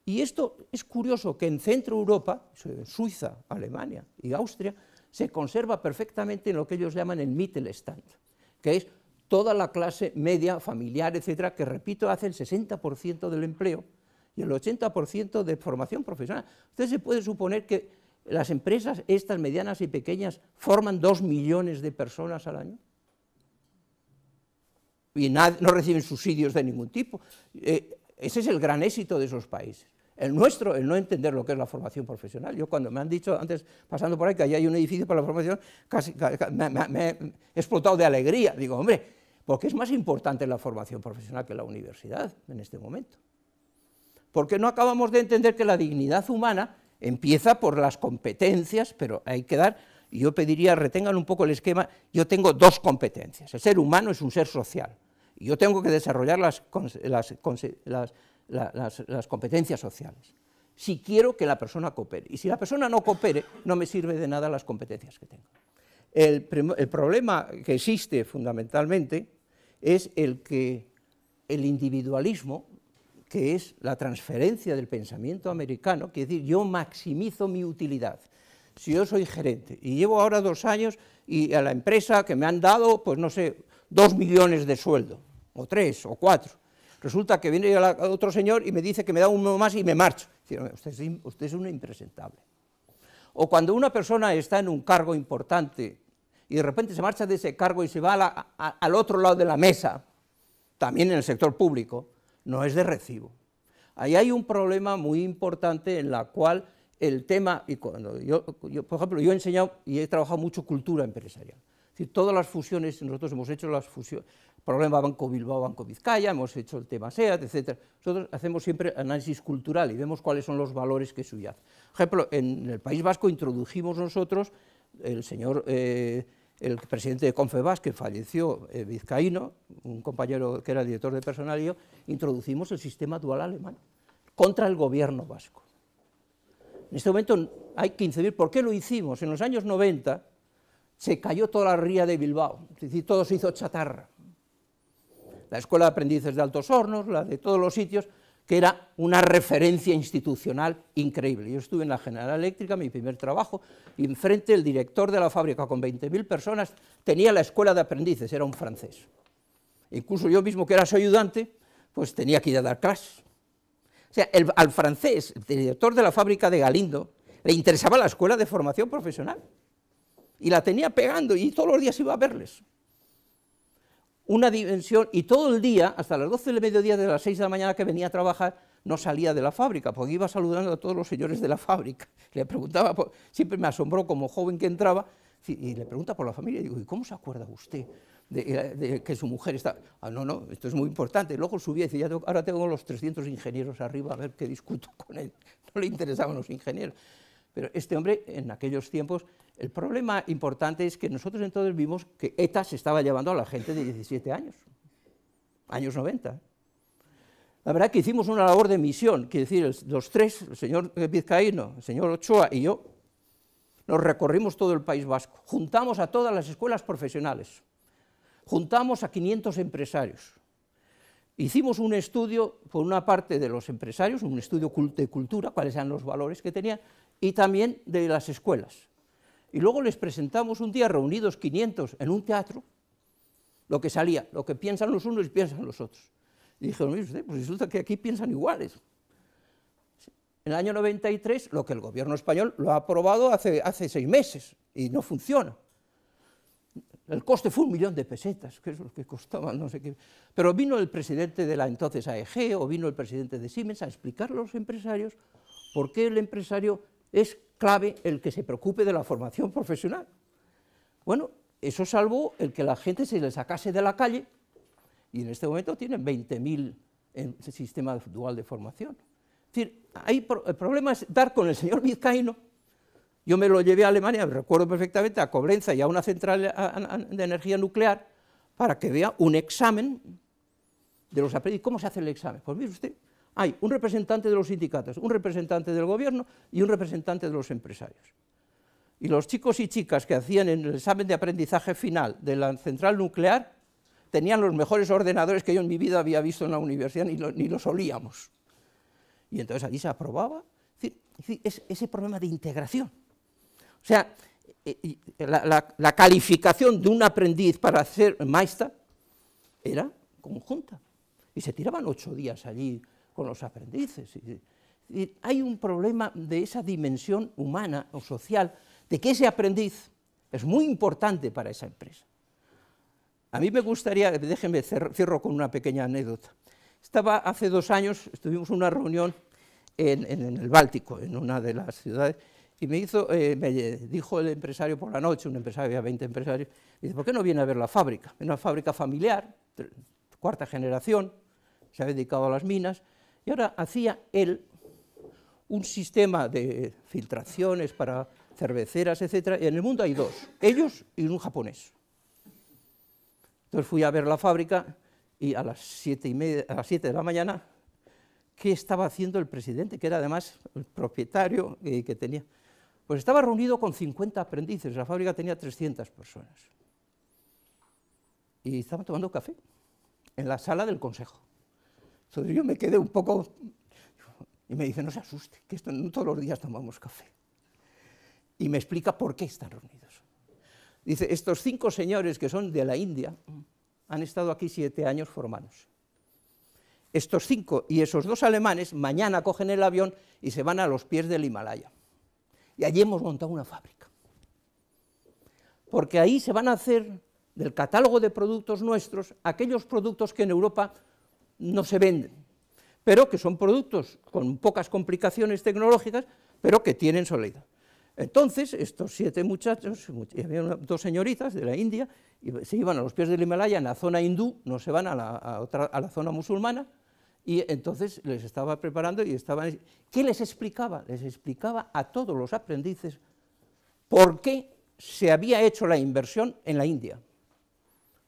Y esto es curioso, que en Centro Europa, en Suiza, Alemania y Austria, se conserva perfectamente en lo que ellos llaman el Mittelstand, que es toda la clase media, familiar, etcétera, que, repito, hace el 60% del empleo y el 80% de formación profesional. Usted se puede suponer que las empresas, estas medianas y pequeñas, forman dos millones de personas al año y no reciben subsidios de ningún tipo. Eh, ese es el gran éxito de esos países. El nuestro, el no entender lo que es la formación profesional. Yo cuando me han dicho antes, pasando por ahí, que allí hay un edificio para la formación, casi, me, he explotado de alegría. Digo, hombre, porque es más importante la formación profesional que la universidad en este momento. Porque no acabamos de entender que la dignidad humana empieza por las competencias, pero hay que dar, y yo pediría, retengan un poco el esquema, yo tengo dos competencias. El ser humano es un ser social. yo tengo que desarrollar las, las, las las, competencias sociales. Si quiero que la persona coopere. Y si la persona no coopere, no me sirve de nada las competencias que tengo. El, problema que existe fundamentalmente es el que el individualismo, que es la transferencia del pensamiento americano, que es decir, yo maximizo mi utilidad. Si yo soy gerente y llevo ahora dos años y a la empresa que me han dado, pues no sé, dos millones de sueldo, o tres, o cuatro, Resulta que viene otro señor y me dice que me da uno más y me marcho. Usted es, usted es un impresentable. O cuando una persona está en un cargo importante y de repente se marcha de ese cargo y se va al otro lado de la mesa, también en el sector público, no es de recibo. Ahí hay un problema muy importante en la cual el tema, y cuando yo, por ejemplo, yo he enseñado y he trabajado mucho cultura empresarial. todas las fusiones, nosotros hemos hecho las fusiones, problema Banco Bilbao, Banco Vizcaya, hemos hecho el tema SEAT, etc. Nosotros hacemos siempre análisis cultural y vemos cuáles son los valores que subyacen. Por ejemplo, en el País Vasco introdujimos nosotros, el señor, eh, el presidente de Confebas, que falleció, eh, vizcaíno, un compañero que era director de personal y yo, introducimos el sistema dual alemán contra el gobierno vasco. En este momento hay 15.000. ¿Por qué lo hicimos? En los años 90 se cayó toda la ría de Bilbao, es decir, todo se hizo chatarra la Escuela de Aprendices de Altos Hornos, la de todos los sitios, que era una referencia institucional increíble. Yo estuve en la General Eléctrica, mi primer trabajo, y enfrente el director de la fábrica con 20.000 personas tenía la escuela de aprendices, era un francés. Incluso yo mismo, que era su ayudante, pues tenía que ir a dar clases. O sea, al francés, el director de la fábrica de Galindo, le interesaba la escuela de formación profesional. Y la tenía pegando y todos los días iba a verles una dimensión, y todo el día, hasta las 12 del mediodía de las 6 de la mañana que venía a trabajar, no salía de la fábrica, porque iba saludando a todos los señores de la fábrica. Le preguntaba, siempre me asombró como joven que entraba, y le pregunta por la familia, y digo, ¿y cómo se acuerda usted eh, de, que su mujer está...? Ah, no, no, esto es muy importante. Luego subía y decía, ahora tengo los 300 ingenieros arriba, a ver qué discuto con él. No le interesaban los ingenieros. Pero este hombre, en aquellos tiempos, el problema importante es que nosotros entonces vimos que ETA se estaba llevando a la gente de 17 años, años 90. La verdad que hicimos una labor de misión, quiero decir, los tres, el señor Vizcaíno, el señor Ochoa y yo, nos recorrimos todo el País Vasco, juntamos a todas las escuelas profesionales, juntamos a 500 empresarios, Hicimos un estudio, por una parte, de los empresarios, un estudio de cultura, cuáles eran los valores que tenían, y también de las escuelas. Y luego les presentamos un día reunidos 500 en un teatro, lo que salía, lo que piensan los unos y piensan los otros. Y dijeron, usted, pues resulta que aquí piensan iguales. En el año 93, lo que el gobierno español lo ha aprobado hace, hace seis meses y no funciona. El coste fue un millón de pesetas, que es lo que costaba, no sé qué. Pero vino el presidente de la entonces AEG e, o vino el presidente de Siemens a explicar a los empresarios por qué el empresario es clave el que se preocupe de la formación profesional. Bueno, eso salvo el que la gente se le sacase de la calle y en este momento tienen 20.000 en el sistema dual de formación. decir, el problema es dar con el señor vizcaíno. Yo me lo llevé a Alemania, me recuerdo perfectamente, a Coblenza y a una central de energía nuclear para que vea un examen de los aprendices. ¿Cómo se hace el examen? Pues mire usted, hay un representante de los sindicatos, un representante del gobierno y un representante de los empresarios. Y los chicos y chicas que hacían el examen de aprendizaje final de la central nuclear tenían los mejores ordenadores que yo en mi vida había visto en la universidad, ni, los olíamos. Y entonces allí se aprobaba. ese problema de integración. O sea, eh, eh, la, calificación de un aprendiz para ser maestra era conjunta. Y se tiraban ocho días allí con los aprendices. Y hay un problema de esa dimensión humana o social, de que ese aprendiz es muy importante para esa empresa. A mí me gustaría, déjenme, cierro con una pequeña anécdota. Estaba hace dos años, estuvimos en una reunión en, el Báltico, en una de las ciudades, y me, hizo, eh, me dijo el empresario por la noche, un empresario, había 20 empresarios, me dice, ¿por qué no viene a ver la fábrica? Es una fábrica familiar, cuarta generación, se ha dedicado a las minas, y ahora hacía él un sistema de filtraciones para cerveceras, etc. En el mundo hay dos, ellos y un japonés. Entonces fui a ver la fábrica y a las siete, de la mañana, ¿qué estaba haciendo el presidente? Que era además el propietario que, que tenía. Pues estaba reunido con 50 aprendices, la fábrica tenía 300 personas. Y estaba tomando café en la sala del consejo. Entonces yo me quedé un poco... Y me dice, no se asuste, que esto, no todos los días tomamos café. Y me explica por qué están reunidos. Dice, estos cinco señores que son de la India han estado aquí siete años formados. Estos cinco y esos dos alemanes mañana cogen el avión y se van a los pies del Himalaya. Y allí hemos montado una fábrica. Porque ahí se van a hacer del catálogo de productos nuestros aquellos productos que en Europa no se venden, pero que son productos con pocas complicaciones tecnológicas, pero que tienen soledad. Entonces, estos siete muchachos, y había dos señoritas de la India, se iban a los pies del Himalaya en la zona hindú, no se van a la, otra, a la zona musulmana, y entonces les estaba preparando y estaban... ¿Qué les explicaba? Les explicaba a todos los aprendices por qué se había hecho la inversión en la India.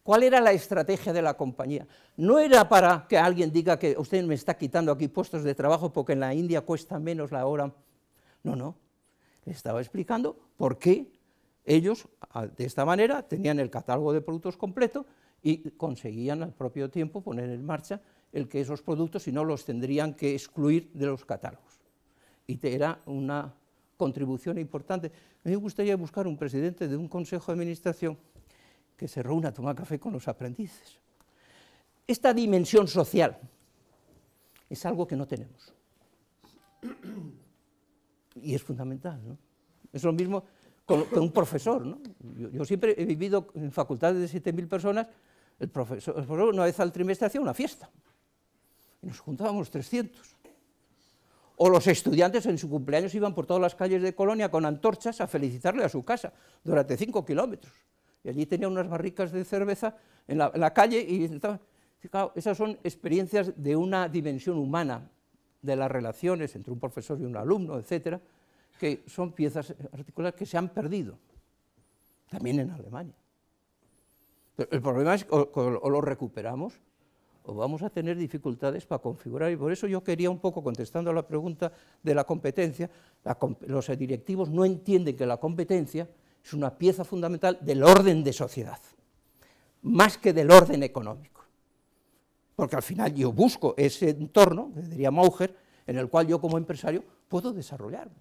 ¿Cuál era la estrategia de la compañía? No era para que alguien diga que usted me está quitando aquí puestos de trabajo porque en la India cuesta menos la hora. No, no. Le estaba explicando por qué ellos, de esta manera, tenían el catálogo de productos completo y conseguían al propio tiempo poner en marcha el que esos productos, si no, los tendrían que excluir de los catálogos. Y era una contribución importante. me gustaría buscar un presidente de un consejo de administración que se reúna a tomar café con los aprendices. Esta dimensión social es algo que no tenemos. Y es fundamental, Es lo mismo con, un profesor, Yo, siempre he vivido en facultades de 7.000 personas, el profesor, el profesor una vez al trimestre hacía una fiesta. Y nos juntábamos 300. O los estudiantes en su cumpleaños iban por todas las calles de Colonia con antorchas a felicitarle a su casa durante 5 kilómetros y allí tenía unas barricas de cerveza en la, calle y estaba, esas son experiencias de una dimensión humana, de las relaciones entre un profesor y un alumno, etcétera, que son piezas articuladas que se han perdido, también en Alemania. el problema es o, lo recuperamos o vamos a tener dificultades para configurar. Y por eso yo quería un poco, contestando a la pregunta de la competencia, los directivos no entienden que la competencia es una pieza fundamental del orden de sociedad, más que del orden económico. Porque al final yo busco ese entorno, diría Mauger, en el cual yo como empresario puedo desarrollarme.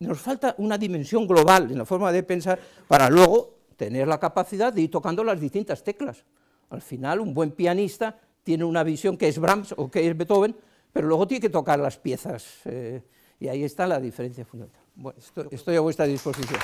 nos falta una dimensión global en la forma de pensar para luego tener la capacidad de ir tocando las distintas teclas. Al final un buen pianista tiene una visión que es Brahms o que es Beethoven, pero luego tiene que tocar las piezas eh, y ahí está la diferencia fundamental estoy, a vuestra disposición.